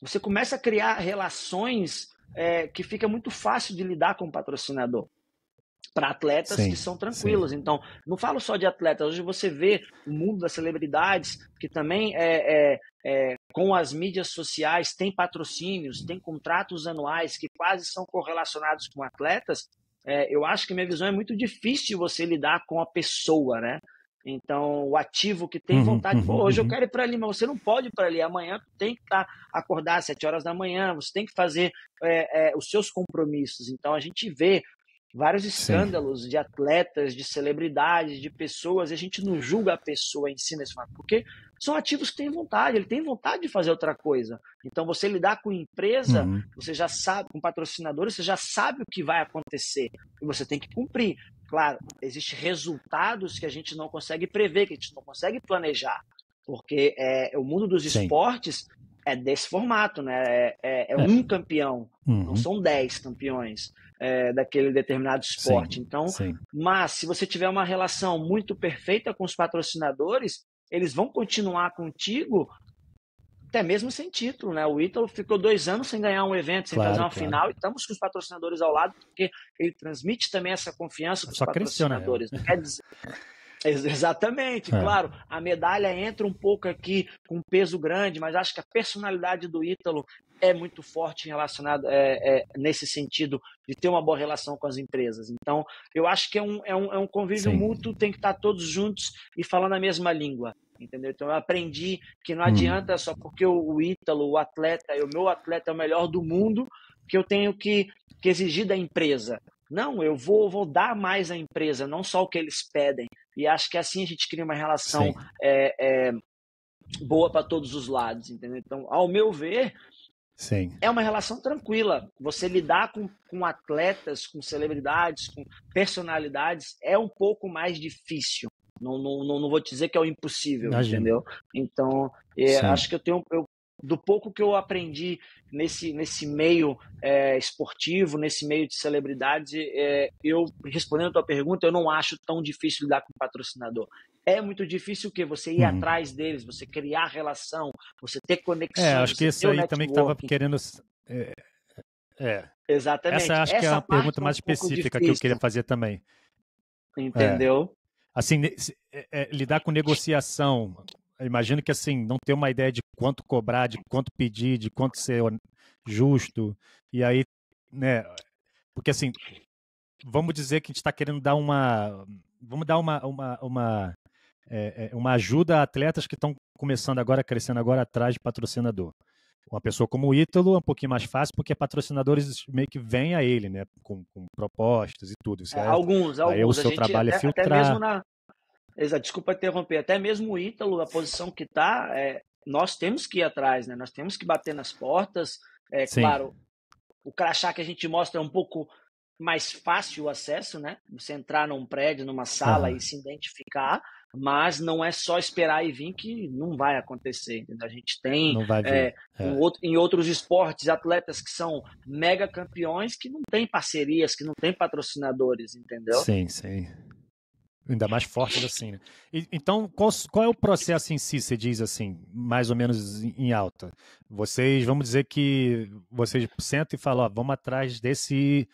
você começa a criar relações é, que fica muito fácil de lidar com o patrocinador para atletas sim, que são tranquilos. Sim. Então, não falo só de atletas. Hoje você vê o mundo das celebridades que também é, é, é, com as mídias sociais tem patrocínios, tem contratos anuais que quase são correlacionados com atletas. É, eu acho que minha visão é muito difícil você lidar com a pessoa, né? Então, o ativo que tem uhum, vontade, uhum, pô, hoje uhum. eu quero ir para ali, mas você não pode ir para ali. Amanhã tu tem que tá, acordar às 7 horas da manhã, você tem que fazer é, é, os seus compromissos. Então, a gente vê vários escândalos Sim. de atletas, de celebridades, de pessoas, e a gente não julga a pessoa em si nesse fato, porque são ativos que têm vontade, ele tem vontade de fazer outra coisa. Então você lidar com empresa, uhum. você já sabe, com patrocinadores, você já sabe o que vai acontecer e você tem que cumprir. Claro, existem resultados que a gente não consegue prever, que a gente não consegue planejar, porque é, o mundo dos Sim. esportes é desse formato, né? É, é, é, é. um campeão, uhum. não são dez campeões é, daquele determinado esporte. Sim, então, sim. mas se você tiver uma relação muito perfeita com os patrocinadores, eles vão continuar contigo até mesmo sem título, né? O Ítalo ficou dois anos sem ganhar um evento, sem claro, fazer uma claro. final, e estamos com os patrocinadores ao lado, porque ele transmite também essa confiança para os patrocinadores. Cresceu, né? quer dizer, Exatamente, é. claro. A medalha entra um pouco aqui com um peso grande, mas acho que a personalidade do Ítalo é muito forte relacionada é, é, nesse sentido de ter uma boa relação com as empresas. Então, eu acho que é um, é um, é um convívio Sim. mútuo, tem que estar todos juntos e falando a mesma língua. Entendeu? Então eu aprendi que não hum. adianta só porque o, o Ítalo, o atleta, o meu atleta é o melhor do mundo, que eu tenho que, que exigir da empresa. Não, eu vou, vou dar mais à empresa, não só o que eles pedem. E acho que assim a gente cria uma relação é, é, boa para todos os lados, entendeu? Então, ao meu ver, Sim. É uma relação tranquila. Você lidar com, com atletas, com celebridades, com personalidades é um pouco mais difícil. Não, não, não, não vou dizer que é o impossível, Imagina. entendeu? Então, é, acho que eu tenho. Eu, do pouco que eu aprendi nesse, nesse meio é, esportivo, nesse meio de celebridades, é, eh, eu, respondendo a tua pergunta, eu não acho tão difícil lidar com patrocinador. É muito difícil o quê? Você ir uhum. atrás deles, você criar relação, você ter conexão. É, acho que isso aí networking. também que estava querendo. É, é, Exatamente. Essa acho Essa que é a é pergunta mais um específica que eu queria fazer também. É. Entendeu? Assim, é, lidar com negociação, imagino que assim, não ter uma ideia de quanto cobrar, de quanto pedir, de quanto ser justo. E aí, né? Porque assim, vamos dizer que a gente está querendo dar uma. Vamos dar uma, uma, uma, é, é uma ajuda a atletas que estão começando agora, crescendo agora atrás de patrocinador. Uma pessoa como o Ítalo é um pouquinho mais fácil, porque patrocinadores meio que vêm a ele, né? Com, com propostas e tudo. isso É, alguns, aí alguns. o seu trabalho é até, é filtrar. Até mesmo na, Desculpa interromper, até mesmo o Ítalo, a posição que está, é, nós temos que ir atrás, né? Nós temos que bater nas portas. É Sim. claro, o crachá que a gente mostra é um pouco mais fácil o acesso, né? Você entrar num prédio, numa sala e se identificar, mas não é só esperar e vir que não vai acontecer. Entendeu? A gente tem é, é. Em, outro, em, outros esportes atletas que são mega campeões que não têm parcerias, que não têm patrocinadores, entendeu? Sim, sim. Ainda mais forte assim, né? E, então, qual, qual, é o processo em si, você diz assim, mais ou menos em alta? Vocês, vamos dizer que vocês sentam e falam, ó, vamos atrás desse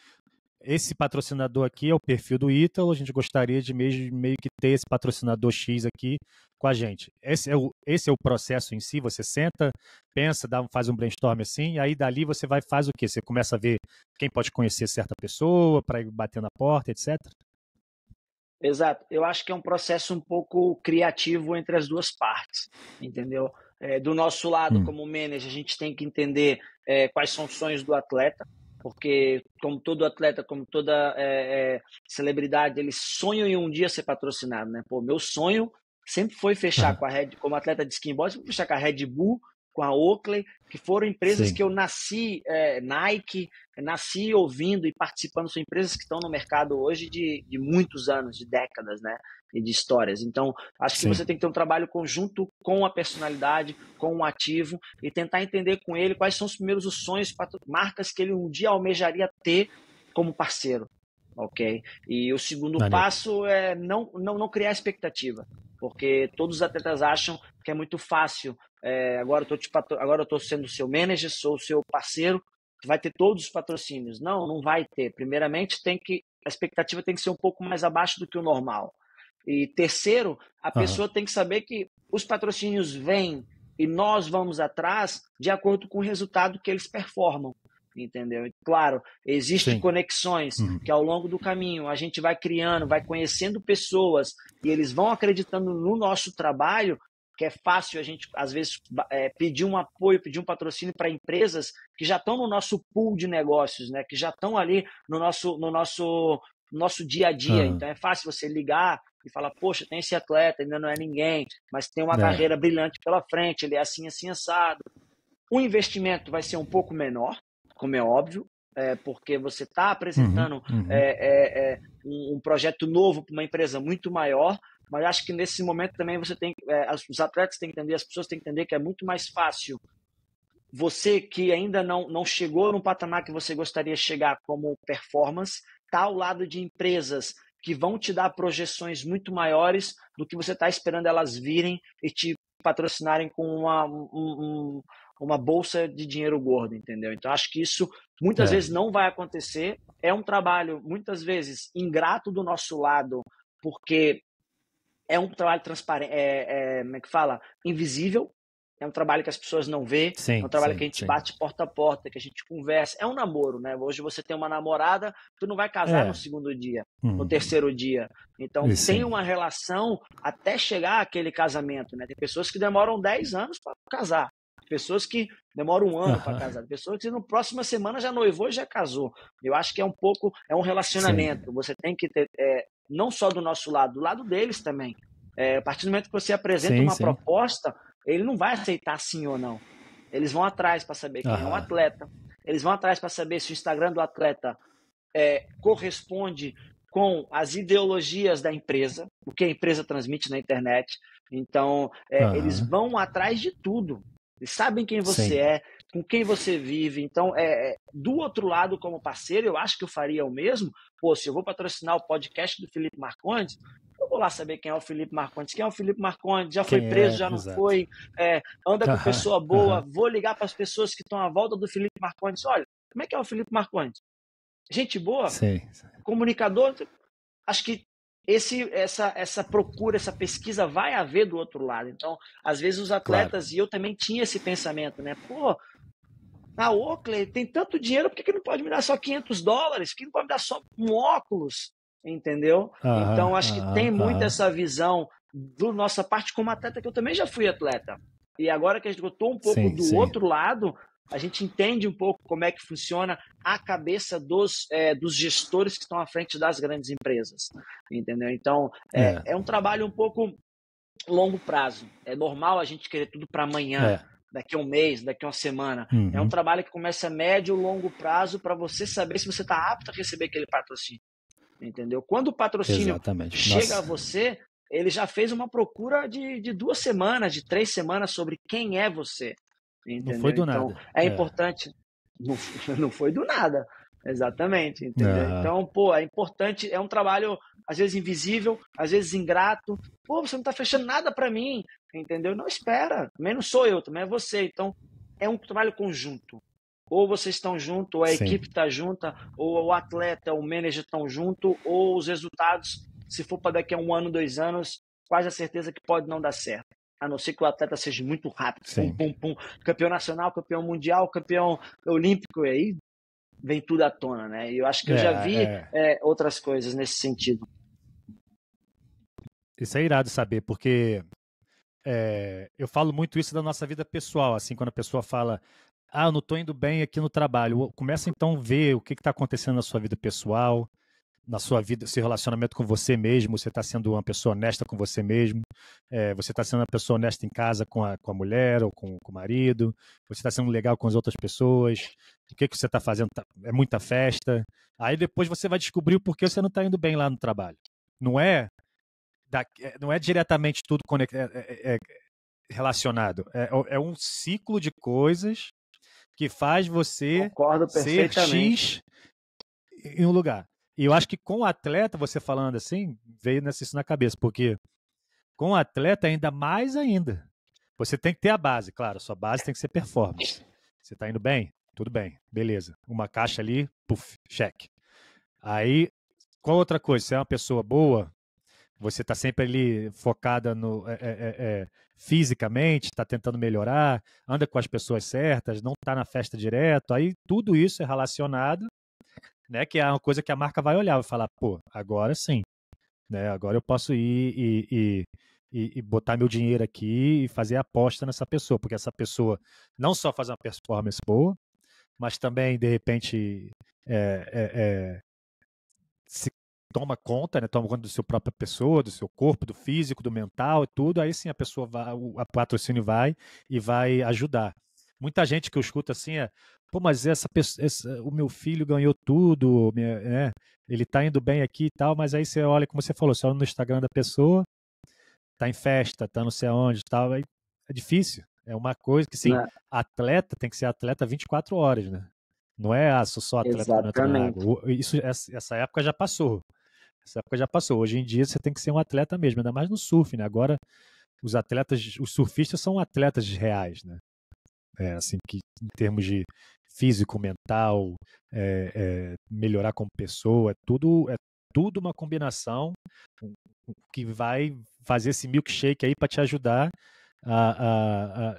esse patrocinador aqui é o perfil do Ítalo, a gente gostaria de meio, meio que ter esse patrocinador X aqui com a gente. Esse é, o, esse é o processo em si, você senta, pensa, dá, faz um brainstorm assim, aí dali você vai faz o quê? Você começa a ver quem pode conhecer certa pessoa, para ir bater na porta, etc? Exato. Eu acho que é um processo um pouco criativo entre as duas partes, entendeu? É, do nosso lado, hum. como manager, a gente tem que entender é, quais são os sonhos do atleta, porque como todo atleta, como toda é, é celebridade, eles sonham em um dia ser patrocinado, né? Pô, meu sonho sempre foi fechar com a Red, como atleta de skinboard, sempre fechar com a Red Bull, com a Oakley, que foram empresas Sim. que eu nasci, é, Nike, nasci ouvindo e participando, são empresas que estão no mercado hoje de, de muitos anos, de décadas, né? E de histórias. Então, acho que você tem que ter um trabalho conjunto com a personalidade, com o ativo e tentar entender com ele quais são os primeiros sonhos, marcas que ele um dia almejaria ter como parceiro. Ok? E o segundo Valeu. passo é não, não, não criar expectativa. Porque todos os atletas acham que é muito fácil. É, agora eu estou sendo seu manager, sou seu parceiro, vai ter todos os patrocínios. Não, não vai ter. Primeiramente, tem que a expectativa tem que ser um pouco mais abaixo do que o normal. E terceiro, a uhum. pessoa tem que saber que os patrocínios vêm e nós vamos atrás de acordo com o resultado que eles performam. Entendeu? E, claro, existem Sim. conexões uhum. que ao longo do caminho a gente vai criando, vai conhecendo pessoas e eles vão acreditando no nosso trabalho que é fácil a gente, às vezes, é, pedir um apoio, pedir um patrocínio para empresas que já estão no nosso pool de negócios, né? que já estão ali no nosso, no nosso, nosso dia a dia. Então é fácil você ligar e falar, poxa, tem esse atleta, ainda não é ninguém, mas tem uma é. carreira brilhante pela frente, ele é assim, assim, assado. O investimento vai ser um pouco menor, como é óbvio, é, porque você está uhum, apresentando uhum, uhum. É, um, um projeto novo para uma empresa muito maior, mas acho que nesse momento também você tem, é, os atletas têm que entender, as pessoas têm que entender que é muito mais fácil você que ainda não, não chegou no patamar que você gostaria de chegar como performance, tá ao lado de empresas que vão te dar projeções muito maiores do que você está esperando elas virem e te patrocinarem com uma, um, uma bolsa de dinheiro gordo, entendeu? Então, acho que isso muitas é. vezes não vai acontecer. É um trabalho, muitas vezes, ingrato do nosso lado, porque é um trabalho transparente, é, é, como é que fala? Invisível. É um trabalho que as pessoas não vê. Sim, é um trabalho sim, que a gente sim. bate porta a porta, que a gente conversa. É um namoro, né? Hoje você tem uma namorada, tu não vai casar é. no segundo dia, hum. no uhum. terceiro dia. Então Isso. tem uma relação até chegar àquele casamento, né? Tem pessoas que demoram 10 anos para casar. Pessoas que demoram um ano uhum. para casar. Pessoas que na próxima semana já noivou e já casou. Eu acho que é um pouco, é um relacionamento. Sim. Você tem que ter, é, não só do nosso lado, do lado deles também. É, a partir do momento que você apresenta sim, uma sim. proposta, ele não vai aceitar sim ou não. Eles vão atrás para saber quem é um atleta, eles vão atrás para saber se o Instagram do atleta é, corresponde com as ideologias da empresa, o que a empresa transmite na internet. Então, é, eles vão atrás de tudo. Eles sabem quem você Sim. é, com quem você vive. Então, é, é, do outro lado, como parceiro, eu acho que eu faria o mesmo. Pô, se eu vou patrocinar o podcast do Felipe Marcondes, eu vou lá saber quem é o Felipe Marcondes. Quem é o Felipe Marcondes? Já quem foi preso, é? já não Exato. foi. É, anda com pessoa boa. Vou ligar para as pessoas que estão à volta do Felipe Marcondes. Olha, como é que é o Felipe Marcondes? Gente boa? sim. Comunicador? Acho que esse, essa, essa procura, essa pesquisa vai haver do outro lado. Então, às vezes os atletas, claro. e eu também tinha esse pensamento, né? Pô, ah, tá, Oakley tem tanto dinheiro, por que, que não pode me dar só 500 dólares? Por que não pode me dar só um óculos? Entendeu? Ah, então, acho que tem ah, muito essa visão do nossa parte como atleta, que eu também já fui atleta. E agora que a gente botou um pouco sim, do sim. outro lado, a gente entende um pouco como é que funciona a cabeça dos, é, dos gestores que estão à frente das grandes empresas. Entendeu? Então, é, é. é um trabalho um pouco longo prazo. É normal a gente querer tudo para amanhã. É daqui a um mês, daqui a uma semana. Uhum. É um uhum. trabalho que começa a médio e longo prazo para você saber se você está apto a receber aquele patrocínio. Entendeu? Quando o patrocínio Exatamente. chega Nossa. a você, ele já fez uma procura de, de duas semanas, de três semanas sobre quem é você. Entendeu? Não foi do então, nada. É, é. importante. Não, não foi do nada. Exatamente, entendeu? Então, pô, é importante, é um trabalho às vezes invisível, às vezes ingrato. Pô, você não tá fechando nada para mim, entendeu? Não espera, também não sou eu, também é você. Então, é um trabalho conjunto. Ou vocês estão junto, ou a Sim. equipe tá junta, ou o atleta, o manager estão junto, ou os resultados, se for para daqui a um ano, dois anos, quase a certeza que pode não dar certo a não ser que o atleta seja muito rápido. Pum, pum, pum. Campeão nacional, campeão mundial, campeão olímpico, e aí vem tudo à tona, né? E eu acho que é, eu já é, vi é. é. outras coisas nesse sentido. Isso é irado saber, porque é, eu falo muito isso da nossa vida pessoal, assim, quando a pessoa fala, ah, eu não estou indo bem aqui no trabalho. Começa então a ver o que está acontecendo na sua vida pessoal, na sua vida, seu relacionamento com você mesmo, você está sendo uma pessoa honesta com você mesmo, é, você está sendo uma pessoa honesta em casa com a, com a mulher ou com, com o marido, você está sendo legal com as outras pessoas, o que, que você está fazendo, tá, é muita festa. Aí depois você vai descobrir o porquê você não está indo bem lá no trabalho. Não é, da, é, não é diretamente tudo é é, é, é, relacionado, é um ciclo de coisas que faz você ser X em um lugar. E eu acho que com o atleta, você falando assim, veio isso na cabeça, porque com o atleta ainda mais ainda. Você tem que ter a base, claro, sua base tem que ser performance. Você está indo bem? Tudo bem, beleza. Uma caixa ali, puf, cheque. Aí, qual outra coisa? Você é uma pessoa boa, você está sempre ali focada no é, é, é, é fisicamente, está tentando melhorar, anda com as pessoas certas, não está na festa direto, aí tudo isso é relacionado né? Que é uma coisa que a marca vai olhar, vai falar, pô, agora sim, né? Agora eu posso ir e, e, e, e botar meu dinheiro aqui e fazer aposta nessa pessoa, porque essa pessoa não só faz uma performance boa, mas também, de repente, é, é, é, se toma conta, né? Toma conta do seu própria pessoa, do seu corpo, do físico, do mental e tudo. Aí sim a pessoa vai, o a patrocínio vai e vai ajudar muita gente que eu escuto assim é, pô, mas essa pessoa, essa, eh, o meu filho ganhou tudo, minha, né? ele tá indo bem aqui e tal, mas aí você olha, como você falou, você olha no Instagram da pessoa, tá em festa, tá não sei aonde, tal, aí é difícil. É uma coisa que, sim, é. Né. atleta tem que ser atleta 24 horas, né? Não é ah, sou só atleta Exatamente. Isso, essa época já passou. Essa época já passou. Hoje em dia você tem que ser um atleta mesmo, ainda mais no surf, né? Agora os atletas, os surfistas são atletas reais, né? É, assim que em termos de físico, mental, é, é, melhorar como pessoa, é tudo é tudo uma combinação que vai fazer esse milkshake aí para te ajudar a, a, a,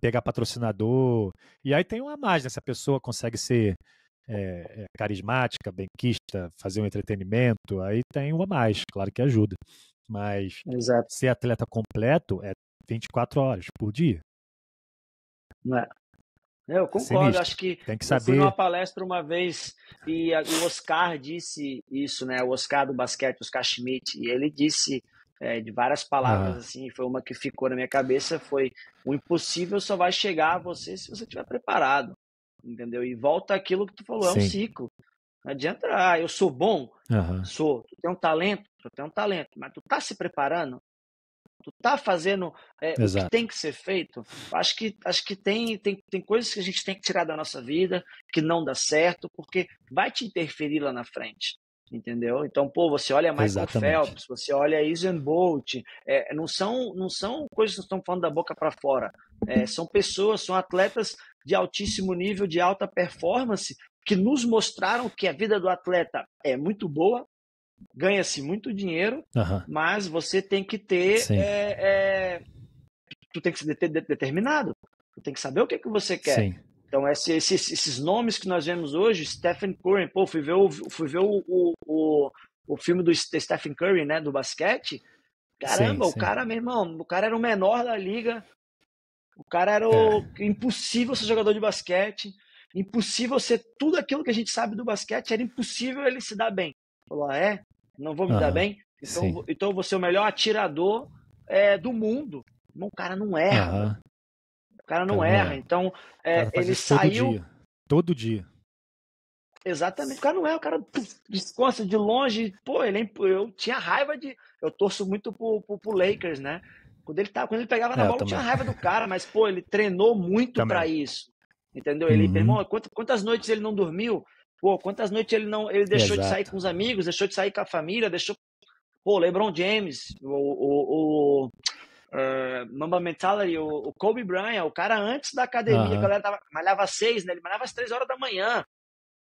pegar patrocinador. E aí tem uma mais né, se a pessoa consegue ser é, é, carismática, benquista, fazer um entretenimento, aí tem uma mais, claro que ajuda. Mas Exato. ser atleta completo é 24 horas por dia. Né? Eu é concordo, Sinistro. acho que Tem que saber. eu fui numa palestra uma vez e a, o Oscar disse isso, né? O Oscar do basquete, Oscar Schmidt, e ele disse é, de várias palavras, assim, foi uma que ficou na minha cabeça, foi o impossível só vai chegar a você se você estiver preparado, entendeu? E volta aquilo que tu falou, Sim. é um ciclo. Não adianta, ah, eu sou bom, uhum. sou, tu tem um talento, tu tem um talento, mas tu tá se preparando, tu tá fazendo é, o que tem que ser feito. Acho que, acho que tem, tem, tem coisas que a gente tem que tirar da nossa vida, que não dá certo, porque vai te interferir lá na frente. Entendeu? Então, pô, você olha Michael Exatamente. Phelps, você olha Isen Bolt, é, não, são, não são coisas que estão falando da boca para fora. É, são pessoas, são atletas de altíssimo nível, de alta performance, que nos mostraram que a vida do atleta é muito boa, ganha-se muito dinheiro, uhum. mas você tem que ter. É, é, tu tem que ser determinado. Tu tem que saber o que, é que você quer. Sim. Então, esses, esses, nomes que nós vemos hoje, Stephen Curry, pô, fui ver o, fui ver o, o, o, o filme do Stephen Curry, né, do basquete. Caramba, sim, o cara, meu irmão, o cara era o menor da liga. O cara era o... É. impossível ser jogador de basquete. Impossível ser tudo aquilo que a gente sabe do basquete, era impossível ele se dar bem. Falou, ah, é? Não vou me dar bem? Então, sim. então eu vou ser o melhor atirador é, do mundo. Não, o cara não erra. o cara não cara erra. então, é, ele saiu. Todo dia. todo dia. Exatamente. O cara não é, o cara descansa de longe. Pô, ele, é eu tinha raiva de. Eu torço muito pro, pro, pro Lakers, né? Quando ele, tava, tá, quando ele pegava na é, bola, eu tinha raiva do cara, mas, pô, ele treinou muito para isso. Entendeu? Ele, uhum. irmão, quantas, noites ele não dormiu Pô, quantas noites ele não ele deixou Exato. de sair com os amigos, deixou de sair com a família, deixou. Pô, LeBron James, o, o, o uh, Mamba Mentality, o, o, Kobe Bryant, o cara antes da academia, uhum. a galera tava, malhava às seis, né? Ele malhava às três horas da manhã.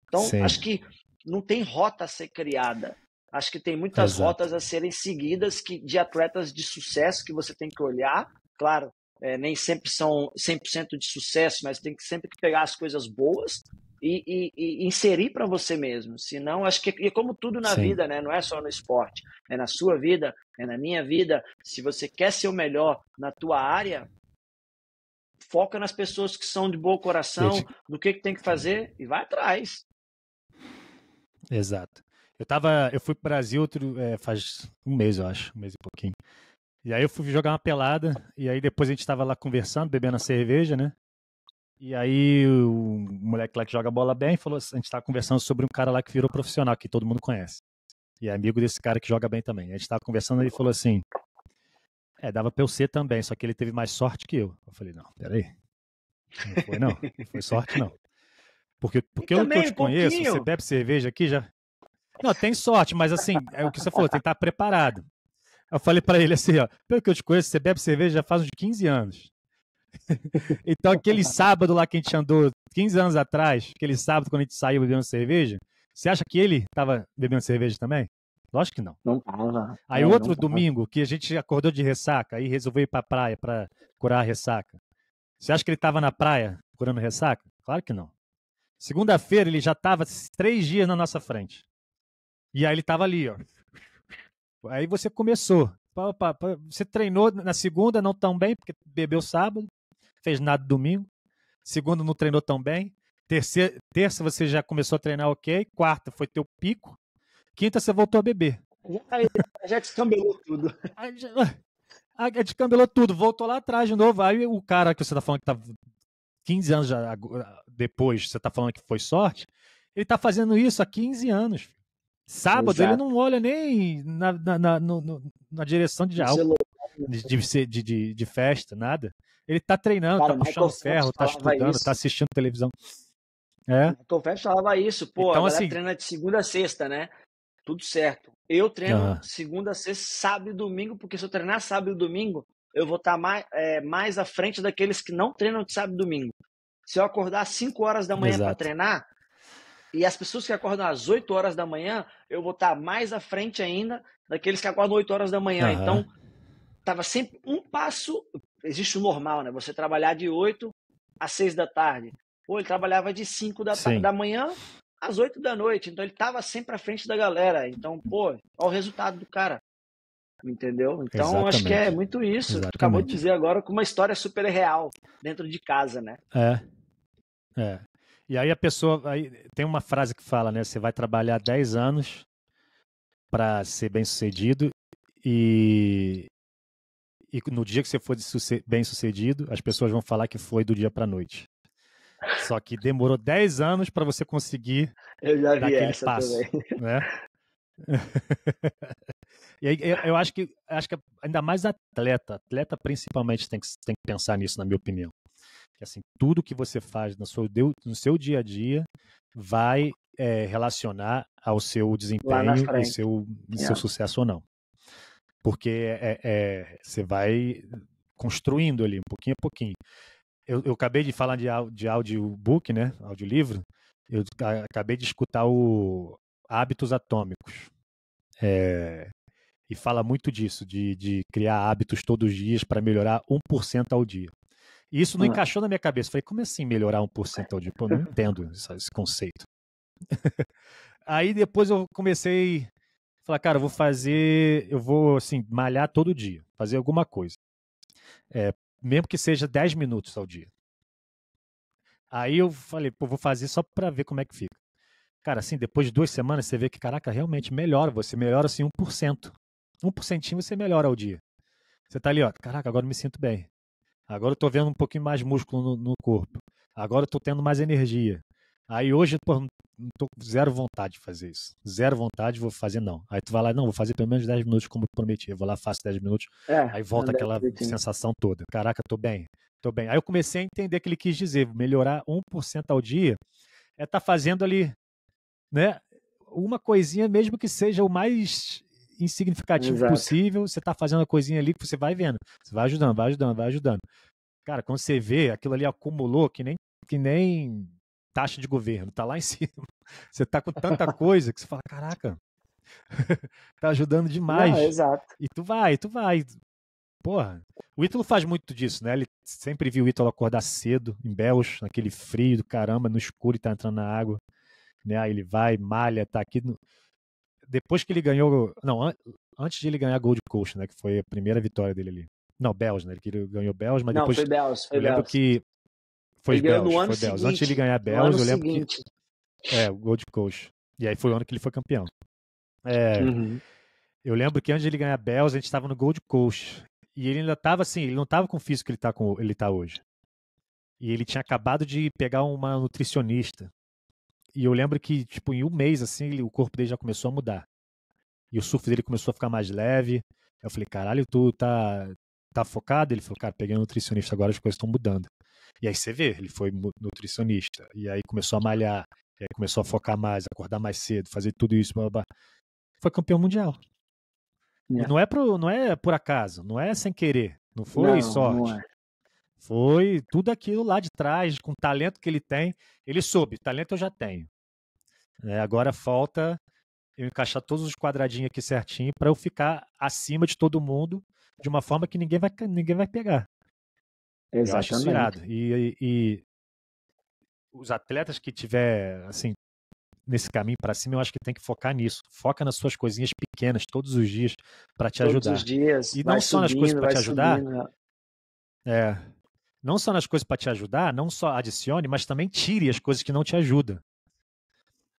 Então, Sim. acho que não tem rota a ser criada. Acho que tem muitas Exato. rotas a serem seguidas que, de atletas de sucesso que você tem que olhar. Claro, é, nem sempre são 100% de sucesso, mas tem que sempre pegar as coisas boas e, e, e inserir para você mesmo. Senão, acho que e como tudo na Sim. vida, né? Não é só no esporte, é na sua vida, é na minha vida. Se você quer ser o melhor na tua área, foca nas pessoas que são de bom coração, no que, que tem que fazer e vai atrás. Exato. Eu tava, eu fui pro Brasil outro, é, faz um mês, eu acho, um mês e pouquinho. E aí eu fui jogar uma pelada, e aí depois a gente tava lá conversando, bebendo a cerveja, né? E aí o moleque lá que joga bola bem falou, assim, a gente tava tá conversando sobre um cara lá que virou profissional, que todo mundo conhece. E é amigo desse cara que joga bem também. A gente tava conversando e ele falou assim: É, dava pra eu ser também, só que ele teve mais sorte que eu. Eu falei, não, peraí. Não foi, não. Não foi sorte, não. Porque, porque eu, eu te um conheço, pouquinho. você bebe cerveja aqui já. Não, tem sorte, mas assim, é o que você falou, tem que estar tá preparado. Eu falei para ele assim, ó, pelo que eu te conheço, você bebe cerveja já faz uns 15 anos. então, aquele sábado lá que a gente andou 15 anos atrás, aquele sábado quando a gente saiu bebendo cerveja, você acha que ele estava bebendo cerveja também? Lógico que não. Não tava. Aí é, não, outro não domingo que a gente acordou de ressaca e resolveu ir para a praia para curar a ressaca. Você acha que ele estava na praia curando ressaca? Claro que não. Segunda-feira ele já estava três dias na nossa frente. E aí ele estava ali, ó. Aí você começou. Você treinou na segunda, não tão bem, porque bebeu sábado fez nada domingo. Segundo, não treinou tão bem. Terceira, terça, você já começou a treinar ok. Quarta, foi teu pico. Quinta, você voltou a beber. Já, já descambelou tudo. Aí, já, descambelou tudo. Voltou lá atrás de novo. Aí o cara que você tá falando que tá 15 anos já, depois, você tá falando que foi sorte, ele tá fazendo isso há 15 anos. Sábado Exato. ele não olha nem na, na, na, na direção de algo. de, né? de, de, de, festa, nada. Ele tá treinando, tá Cara, tá puxando Michael ferro, tá estudando, isso. tá assistindo televisão. É. Michael Phelps falava isso, pô, então, a assim... treina de segunda a sexta, né? Tudo certo. Eu treino ah. segunda, sexta, sábado e domingo, porque se eu treinar sábado e domingo, eu vou estar tá mais, é, mais à frente daqueles que não treinam de sábado e domingo. Se eu acordar às 5 horas da manhã para treinar, e as pessoas que acordam às 8 horas da manhã, eu vou estar tá mais à frente ainda daqueles que acordam às 8 horas da manhã. Uhum. Então, tava sempre um passo, existe o normal, né? Você trabalhar de 8 às 6 da tarde. Ou ele trabalhava de 5 da, da manhã às 8 da noite. Então ele estava sempre à frente da galera. Então, pô, olha o resultado do cara. Entendeu? Então Exatamente. acho que é muito isso. Tu acabou de dizer agora com uma história super real dentro de casa, né? É. É. E aí a pessoa. Aí tem uma frase que fala, né? Você vai trabalhar 10 anos para ser bem sucedido e, e no dia que você for bem sucedido, as pessoas vão falar que foi do dia para noite. Só que demorou 10 anos para você conseguir eu já dar aquele passo. Também. Né? e aí, eu, eu, acho que acho que ainda mais atleta, atleta principalmente tem que, tem que pensar nisso, na minha opinião. Que assim, tudo que você faz no seu, no seu dia a dia vai é, relacionar ao seu desempenho e seu, yeah. seu é. sucesso ou não. Porque é, é, você vai construindo ali, um pouquinho a pouquinho. Eu, eu acabei de falar de, de audiobook, né? Audiolivro. Eu acabei de escutar o Hábitos Atômicos. É, e fala muito disso, de, de criar hábitos todos os dias para melhorar 1% ao dia. E isso não ah. encaixou na minha cabeça. Falei, como assim melhorar 1% é. ao dia? Pô, não entendo esse conceito. Aí depois eu comecei Falar, cara, eu vou fazer, eu vou, assim, malhar todo dia, fazer alguma coisa. É, mesmo que seja 10 minutos ao dia. Aí eu falei, pô, vou fazer só para ver como é que fica. Cara, assim, depois de duas semanas você vê que, caraca, realmente melhora, você melhora assim 1%. 1% você melhora ao dia. Você tá ali, ó, caraca, agora eu me sinto bem. Agora eu tô vendo um pouquinho mais músculo no, no corpo. Agora eu tô tendo mais energia. Aí hoje, pô, tô com zero vontade de fazer isso. Zero vontade, vou fazer não. Aí tu vai lá, não, vou fazer pelo menos 10 minutos como prometi. Eu vou lá, faço 10 minutos, é, aí volta aquela sensação toda. Caraca, tô bem, tô bem. Aí eu comecei a entender o que ele quis dizer. Melhorar 1% ao dia é tá fazendo ali, né, uma coisinha mesmo que seja o mais insignificativo Exato. possível, você tá fazendo a coisinha ali que você vai vendo. Você vai ajudando, vai ajudando, vai ajudando. Cara, quando você vê, aquilo ali acumulou que nem que nem taxa de governo, tá lá em cima. Você tá com tanta coisa que você fala, caraca, tá ajudando demais. Não, exato. E tu vai, tu vai. Porra, o Ítalo faz muito disso, né? Ele sempre viu o Ítalo acordar cedo, em Belos, naquele frio do caramba, no escuro e tá entrando na água. Né? Aí ele vai, malha, tá aqui. No... Depois que ele ganhou. Não, an... antes de ele ganhar Gold Coast, né? Que foi a primeira vitória dele ali. Não, Belos, né? Ele ganhou Belos, mas Não, depois. Foi Belos, foi eu lembro que foi ele Bells, foi seguinte, Antes de ele ganhar Bells, eu lembro seguinte. que. É, o Gold Coast. E aí foi o ano que ele foi campeão. É, uhum. Eu lembro que antes de ele ganhar Bells, a gente estava no Gold Coast. E ele ainda estava assim, ele não estava com o físico que ele está com, ele tá hoje. E ele tinha acabado de pegar uma nutricionista. E eu lembro que, tipo, em um mês, assim, ele, o corpo dele já começou a mudar. E o surf dele começou a ficar mais leve. Eu falei, caralho, tu tá, tá focado? Ele falou, cara, peguei um nutricionista agora, as coisas estão mudando. E aí você vê, ele foi nutricionista, e aí começou a malhar, e aí começou a focar mais, acordar mais cedo, fazer tudo isso, blá, blá. foi campeão mundial. É. Não, é pro, não é por acaso, não é sem querer, não foi não, sorte. Não é. Foi tudo aquilo lá de trás, com o talento que ele tem. Ele soube, talento eu já tenho. É, agora falta eu encaixar todos os quadradinhos aqui certinho para eu ficar acima de todo mundo de uma forma que ninguém vai, ninguém vai pegar. Exatamente. E, e, os atletas que tiver, assim, nesse caminho para cima, eu acho que tem que focar nisso. Foca nas suas coisinhas pequenas todos os dias para te todos ajudar. Todos os dias. E não só subindo, nas coisas para te ajudar. Subindo. Né? É. Não só nas coisas para te ajudar, não só adicione, mas também tire as coisas que não te ajudam.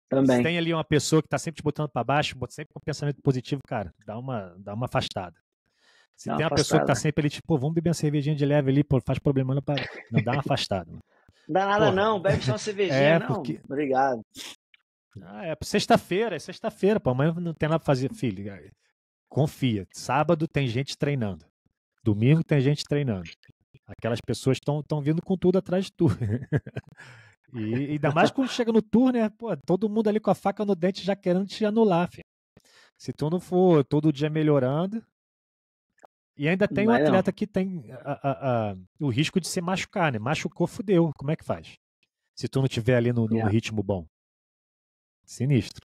Também. Se tem ali uma pessoa que está sempre te botando para baixo, sempre com um pensamento positivo, cara, dá uma, dá uma afastada. Se tem uma afastada. pessoa que tá sempre ali, tipo, vamos beber uma cervejinha de leve ali, pô, faz problema não para. Não dá uma afastada. não dá nada, Porra. não, bebe só uma cervejinha, é, não. Porque... Obrigado. Ah, é sexta-feira, é sexta-feira, pô. Amanhã não tem nada pra fazer, filho. Confia. Sábado tem gente treinando. Domingo tem gente treinando. Aquelas pessoas estão vindo com tudo atrás de tu. e ainda mais quando chega no tour, né? Pô, todo mundo ali com a faca no dente já querendo te anular, filho. Se tu não for todo dia melhorando, e ainda tem Mas um né? atleta não. que tem a, a, a, o risco de se machucar, né? Machucou, fudeu. Como é que faz? Se tu não tiver ali no, yeah. É. ritmo bom. Sinistro.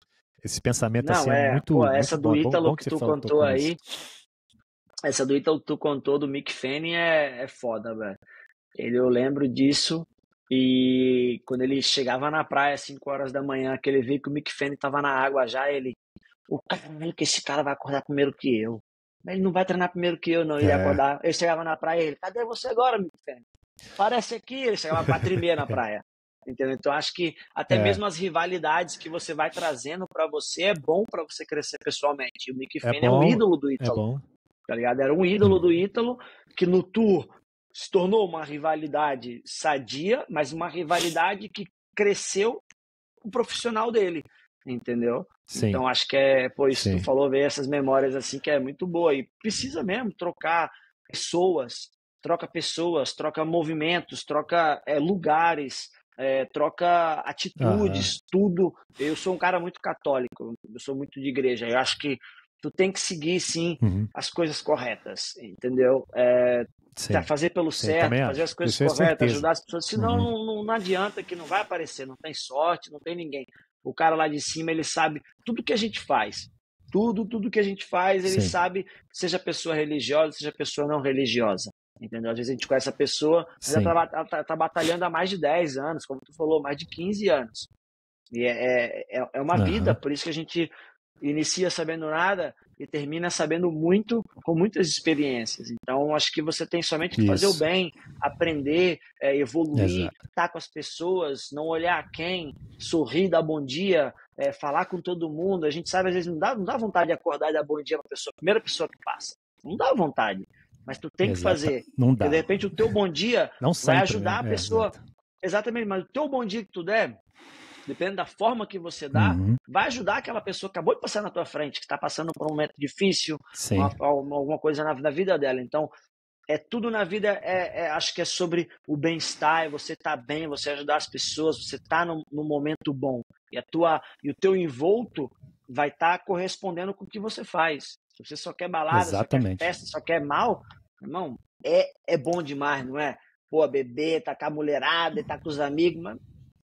Esse pensamento não, assim é, é muito. Pô, essa muito do é bom. Ítalo bom, bom que, que tu contou aí. Essa do Ítalo que tu contou do Mick Fanning é, é foda, velho. Eu lembro disso. E quando ele chegava na praia às 5 horas da manhã, que ele viu que o Mick Fanning tava na água já, ele. O caralho, que esse cara vai acordar primeiro que eu. Ele não vai treinar primeiro que eu, não. Ele é. ia acordar. Eu chegava na praia ele, cadê você agora, meu filho? Parece aqui. Ele chegava quatro e meia na praia. Entendeu? Então, acho que até é. mesmo as rivalidades que você vai trazendo para você é bom para você crescer pessoalmente. O Mick Fane é, é, um ídolo do é Ítalo. Tá ligado? Era um ídolo do uhum. Ítalo que no tour se tornou uma rivalidade sadia, mas uma rivalidade que cresceu o profissional dele entendeu? Sim. Então acho que é, pô, isso Sim. tu falou, ver essas memórias assim que é muito boa e precisa mesmo trocar pessoas, troca pessoas, troca movimentos, troca é, lugares, é, troca atitudes, uhum. tudo. Eu sou um cara muito católico, eu sou muito de igreja, eu acho que tu tem que seguir sim uhum. as coisas corretas, entendeu? É, tá, Fazer pelo certo, sim, fazer as coisas é corretas, ajudar as pessoas, senão uhum. não, não, não adianta que não vai aparecer, não tem sorte, não tem ninguém. O cara lá de cima, ele sabe tudo que a gente faz. Tudo, tudo que a gente faz, ele Sim. sabe, seja pessoa religiosa, seja pessoa não religiosa. Entendeu? Às vezes a gente conhece a pessoa, mas ela está tá, tá batalhando há mais de 10 anos, como tu falou, mais de 15 anos. E é, é, é, é uma uhum. vida, por isso que a gente inicia sabendo nada e termina sabendo muito com muitas experiências. Então, acho que você tem somente que Isso. fazer o bem, aprender, é, evoluir, Exato. estar com as pessoas, não olhar a quem, sorrir, dar bom dia, é, falar com todo mundo. A gente sabe, às vezes, não dá, não dá vontade de acordar e dar bom dia para a pessoa, primeira pessoa que passa. Não dá vontade, mas tu tem Exato. que fazer. Não dá. de repente, o teu bom dia não vai sempre, ajudar né? a pessoa. Exatamente, mas o teu bom dia que tu der dependendo da forma que você dá, uhum. vai ajudar aquela pessoa que acabou de passar na tua frente, que está passando por um momento difícil, uma, alguma coisa na, na vida dela. Então, é tudo na vida é, é, acho que é sobre o bem-estar, é você tá bem, você ajudar as pessoas, você tá no, momento bom. E a tua e o teu envolto vai estar tá correspondendo com o que você faz. Se você só quer balada, Exatamente. só quer festa, só quer mal, irmão, é é bom demais, não é? Pô, beber, tá com a mulherada, tá com os amigos, mas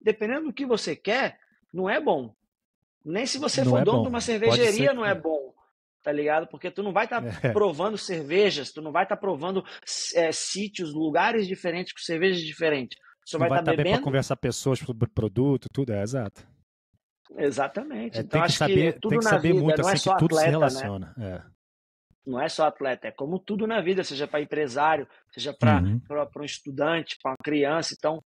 dependendo do que você quer, não é bom. Nem se você não for é dono bom. de uma cervejaria, não é bom tá ligado? Porque tu não vai estar tá é. provando cervejas, tu não vai estar tá provando é, sítios, lugares diferentes com cervejas diferentes. Não vai estar tá, tá bebendo. Para conversar pessoas sobre produto, tudo é exato. Exatamente. É, então que, saber, que tudo tem que na saber vida muito, não é assim, né? é só que tudo atleta, se relaciona. Né? Não é só atleta, é como tudo na vida, seja para empresário, seja para uhum. um estudante, para uma criança. Então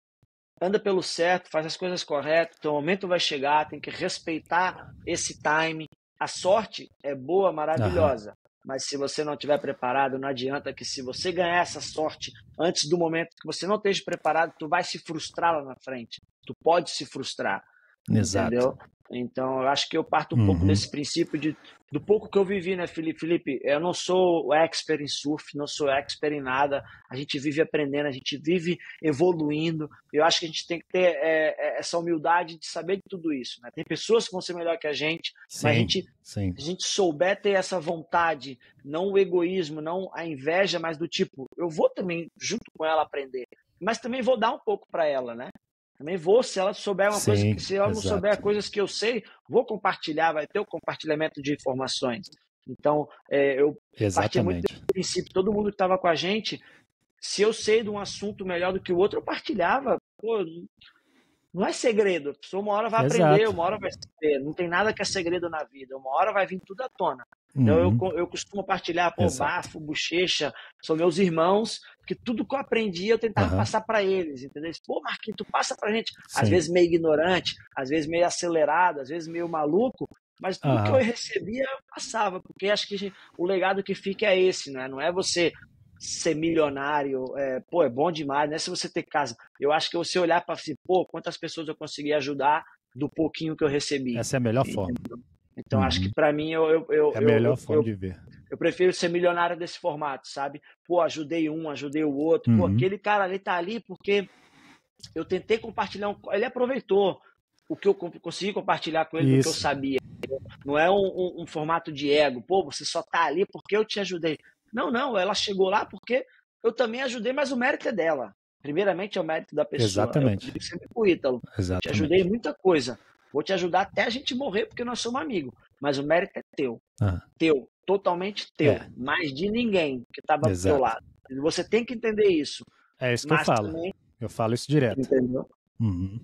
anda pelo certo, faz as coisas corretas, teu momento vai chegar, tem que respeitar esse time. A sorte é boa, maravilhosa, uhum. mas se você não estiver preparado, não adianta que se você ganhar essa sorte antes do momento que você não esteja preparado, tu vai se frustrar lá na frente. Tu pode se frustrar. Exato. Entendeu? Então, eu acho que eu parto um uhum. pouco desse princípio de, do pouco que eu vivi, né, Felipe? Felipe, eu não sou expert em surf, não sou expert em nada. A gente vive aprendendo, a gente vive evoluindo. Eu acho que a gente tem que ter é, é essa humildade de saber de tudo isso. Né? Tem pessoas que vão ser melhor que a gente, sim, mas a gente, sim. a gente souber ter essa vontade, não o egoísmo, não a inveja, mas do tipo, eu vou também, junto com ela, aprender. Mas também vou dar um pouco para ela, né? Também vou, se ela souber uma Sim, coisa, que, se ela exato. não souber coisas que eu sei, vou compartilhar, vai ter o compartilhamento de informações. Então, é, eu partia muito do princípio, todo mundo que estava com a gente, se eu sei de um assunto melhor do que o outro, eu partilhava. Pô, não é segredo, a pessoa uma hora vai Exato. aprender, uma hora vai saber, não tem nada que é segredo na vida, uma hora vai vir tudo à tona. Então uhum. eu, eu costumo partilhar, pô, Exato. bafo, bochecha, são meus irmãos, porque tudo que eu aprendia eu tentava uhum. passar para eles, entendeu? Pô, Marquinhos, tu passa a gente. Sim. Às vezes meio ignorante, às vezes meio acelerado, às vezes meio maluco, mas tudo uhum. que eu recebia eu passava, porque acho que gente, o legado que fica é esse, né? Não é você ser milionário, é, pô, é bom demais, não é se você ter casa. Eu acho que você olhar para si, pô, quantas pessoas eu consegui ajudar do pouquinho que eu recebi. Essa é a melhor forma. Então, uhum. acho que uhum. para mim eu, eu, eu, é a melhor eu, forma eu, de ver. Eu prefiro ser milionário desse formato, sabe? Pô, ajudei um, ajudei o outro. Uhum. Pô, aquele cara ali tá ali porque eu tentei compartilhar. Um... Ele aproveitou o que eu consegui compartilhar com ele, o que eu sabia. Não é um, um, um, formato de ego. Pô, você só tá ali porque eu te ajudei. Não, não. Ela chegou lá porque eu também ajudei, mas o mérito é dela. Primeiramente é o mérito da pessoa. Exatamente. Eu sempre com o Ítalo. Exatamente. Te ajudei em muita coisa. Vou te ajudar até a gente morrer porque nós somos amigos mas o mérito é teu. Ah. Teu, totalmente teu, é. mas de ninguém que estava do teu lado. Você tem que entender isso. É isso que eu falo. Também... Eu falo isso direto. Entendeu? Uhum.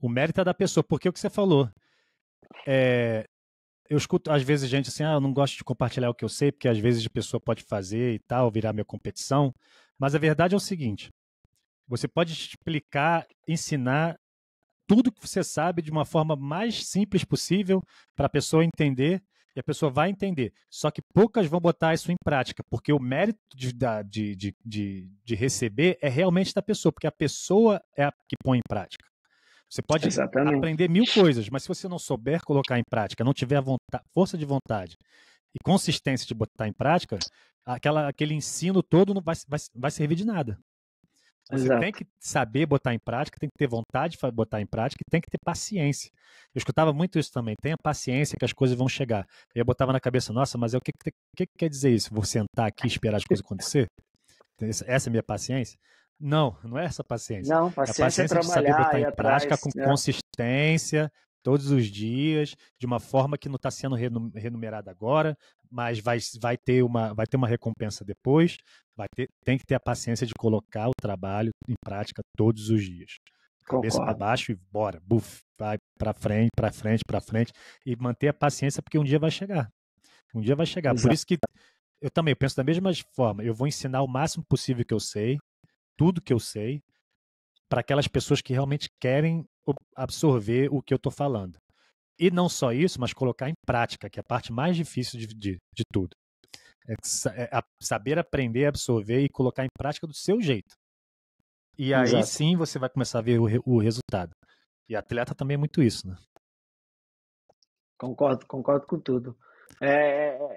O mérito é da pessoa, porque o que você falou. É, eu escuto às vezes gente assim, ah, eu não gosto de compartilhar o que eu sei, porque às vezes a pessoa pode fazer e tal, virar minha competição. Mas a verdade é o seguinte: você pode explicar, ensinar tudo que você sabe de uma forma mais simples possível para a pessoa entender e a pessoa vai entender. Só que poucas vão botar isso em prática, porque o mérito de, de, de, de, receber é realmente da pessoa, porque a pessoa é a que põe em prática. Você pode Exatamente. aprender mil coisas, mas se você não souber colocar em prática, não tiver vontade, força de vontade e consistência de botar em prática, aquela, aquele ensino todo não vai, vai, vai servir de nada. Você Exato. tem que saber botar em prática, tem que ter vontade de botar em prática e tem que ter paciência. Eu escutava muito isso também. Tenha paciência que as coisas vão chegar. Eu botava na cabeça, nossa, mas é o que, que, que, quer dizer isso? Vou sentar aqui e esperar as coisas acontecer? Essa é a minha paciência? Não, não é essa paciência. Não, paciência, é, paciência é trabalhar, de saber botar em prática atrás, com é. consistência, todos os dias, de uma forma que não está sendo remunerada agora, mas vai, vai, ter uma, vai ter uma recompensa depois. Vai ter, tem que ter a paciência de colocar o trabalho em prática todos os dias. Cabeça para baixo e bora, buf, vai para frente, para frente, para frente e manter a paciência porque um dia vai chegar. Um dia vai chegar. Exato. Por isso que eu também penso da mesma forma. Eu vou ensinar o máximo possível que eu sei, tudo que eu sei, para aquelas pessoas que realmente querem absorver o que eu estou falando. E não só isso, mas colocar em prática, que é a parte mais difícil de, de, de tudo. É, é, saber aprender, absorver e colocar em prática do seu jeito. E aí Exato. sim você vai começar a ver o, o resultado. E atleta também é muito isso, né? Concordo, concordo com tudo. É,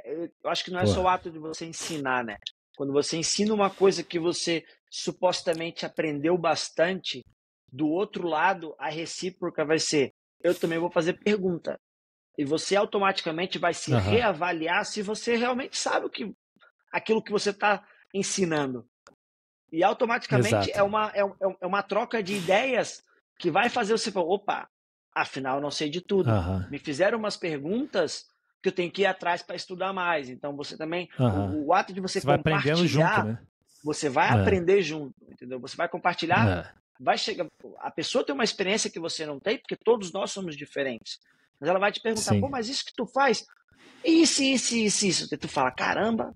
é, é eu acho que não é só o ato de você ensinar, né? Quando você ensina uma coisa que você supostamente aprendeu bastante, do outro lado, a recíproca vai ser: eu também vou fazer pergunta. E você automaticamente vai se uhum. reavaliar se você realmente sabe o que, aquilo que você está ensinando. E automaticamente é uma, é, é, é, uma troca de ideias que vai fazer você falar: opa, afinal eu não sei de tudo. Uhum. Me fizeram umas perguntas que eu tenho que ir atrás para estudar mais. Então você também, uhum. o, o, ato de você, você compartilhar, vai aprendendo junto, né? você vai é. aprender junto, entendeu? Você vai compartilhar é vai chegar. A pessoa tem uma experiência que você não tem, porque todos nós somos diferentes. Mas ela vai te perguntar, Sim. pô, mas isso que tu faz? Isso, isso, isso, isso. E tu fala, caramba,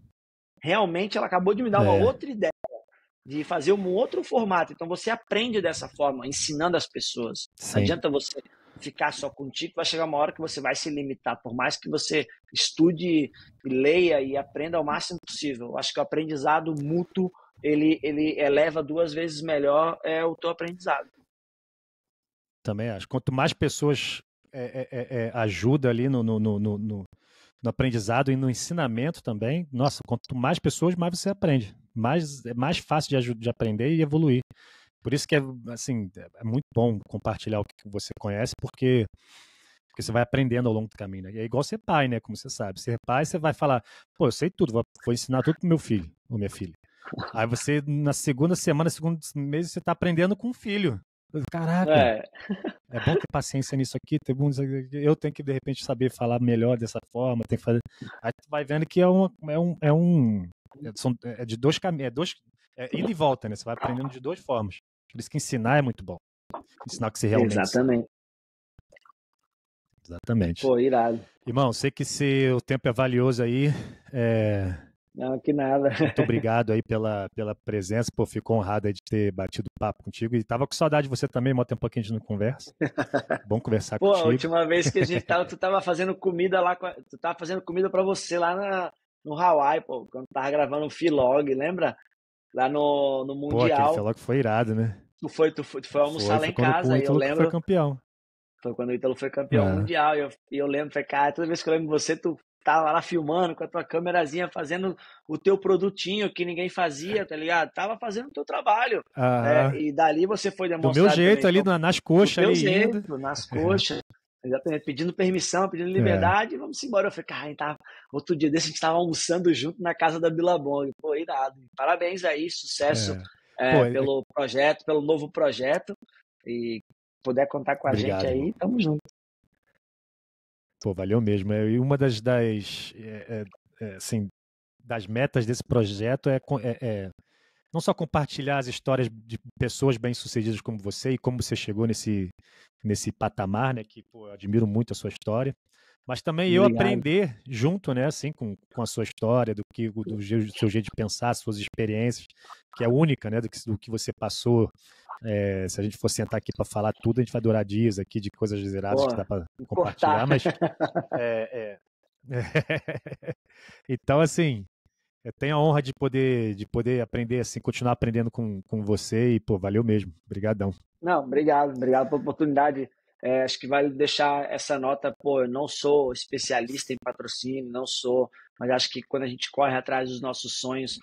realmente ela acabou de me dar é. uma outra ideia de fazer um outro formato. Então você aprende dessa forma, ensinando as pessoas. Sim. Não adianta você ficar só contigo, vai chegar uma hora que você vai se limitar, por mais que você estude, leia e aprenda o máximo possível. Acho que o aprendizado mútuo ele, ele eleva duas vezes melhor é, o teu aprendizado. Também acho. Quanto mais pessoas é, é, é, é ajuda ali no, no, no, no, no aprendizado e no ensinamento também, nossa, quanto mais pessoas, mais você aprende. Mais, é mais fácil de, ajudar, de aprender e evoluir. Por isso que é, assim, é muito bom compartilhar o que você conhece, porque porque você vai aprendendo ao longo do caminho. Né? E é igual ser pai, né? Como você sabe. Ser pai, você vai falar, pô, eu sei tudo, vou, vou ensinar tudo pro meu filho ou minha filha. Aí você, na segunda semana, segundo mês, você tá aprendendo com o filho. Caraca, é. é bom ter paciência nisso aqui, eu tenho que de repente saber falar melhor dessa forma, tem que fazer. Aí tu vai vendo que é um é um é, um, é, é, é de dois caminhos, é dois é ida e volta, né? Você vai aprendendo de duas formas. Por isso que ensinar é muito bom. Ensinar que se realmente Exatamente. Exatamente. Pô, irado. Irmão, sei que se o tempo é valioso aí, é... Não, que nada. Muito obrigado aí pela, pela presença, pô, fico honrado de ter batido papo contigo e tava com saudade de você também, mó tempo que a gente não conversa. Bom conversar pô, contigo. Pô, a última vez que a gente tava, tu tava fazendo comida lá, tu tava fazendo comida para você lá na, no Hawaii, pô, quando tava gravando o Filog, lembra? Lá no, no Mundial. Pô, Filog foi irado, né? Tu foi, tu foi, tu foi almoçar foi, lá em casa, aí eu lembro. Foi campeão. Foi quando o Ítalo foi campeão é. mundial. E eu, eu lembro, falei, cara, toda vez que eu lembro de você, tu Tava lá filmando com a tua câmerazinha, fazendo o teu produtinho que ninguém fazia, tá ligado? Tava fazendo o teu trabalho. né? E dali você foi demonstrar. Do meu jeito também, ali, então, nas coxas. Do meu jeito, nas é. coxas. Exatamente, pedindo permissão, pedindo é. liberdade, é. vamos embora. Eu falei, cara, tava, outro dia desse a gente tava almoçando junto na casa da Bilabong. Pô, irado. Parabéns aí, sucesso é. É, Pô, pelo projeto, pelo novo projeto. E puder contar com a Obrigado, gente aí, tamo junto. Pô, valeu mesmo. É, e uma das, das é, é, é, assim, das metas desse projeto é, é, é, não só compartilhar as histórias de pessoas bem-sucedidas como você e como você chegou nesse, nesse patamar, né? Que pô, eu admiro muito a sua história. Mas também Obrigado. eu aprender junto, né, assim, com, com a sua história, do que do, do seu jeito de pensar, suas experiências, que é única, né, do que, do que você passou é, se a gente for sentar aqui para falar tudo, a gente vai durar dias aqui de coisas geradas que dá para compartilhar, mas. É, é. então, assim, eu tenho a honra de poder, de poder aprender, assim, continuar aprendendo com, com você e, pô, valeu mesmo. Obrigadão. Não, obrigado, obrigado pela oportunidade. É, acho que vale deixar essa nota, pô, eu não sou especialista em patrocínio, não sou, mas acho que quando a gente corre atrás dos nossos sonhos,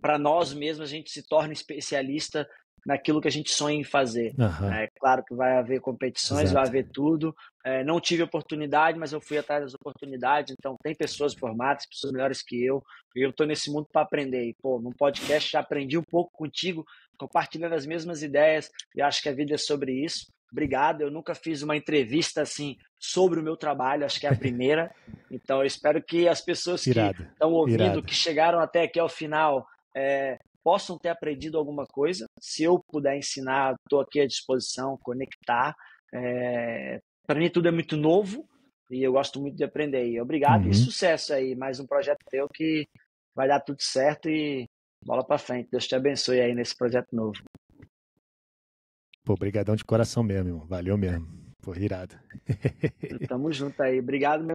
para nós mesmos a gente se torna especialista naquilo que a gente sonha em fazer. Uhum. É claro que vai haver competições, Exato. vai haver tudo. É, não tive oportunidade, mas eu fui atrás das oportunidades. Então, tem pessoas formadas, pessoas melhores que eu. E eu estou nesse mundo para aprender. E, pô, num podcast já aprendi um pouco contigo, compartilhando as mesmas ideias. E acho que a vida é sobre isso. Obrigado. Eu nunca fiz uma entrevista assim sobre o meu trabalho, acho que é a primeira. então, eu espero que as pessoas Irado. que estão ouvindo, Irado. que chegaram até aqui ao final, é, possam ter aprendido alguma coisa. Se eu puder ensinar, estou aqui à disposição, conectar. É, Para mim, tudo é muito novo e eu gosto muito de aprender. obrigado uhum. e sucesso aí. Mais um projeto teu que vai dar tudo certo e bola para frente. Deus te abençoe aí nesse projeto novo. Pô, obrigadão de coração mesmo, irmão. Valeu mesmo. Pô, irado. Tamo junto aí. Obrigado meu.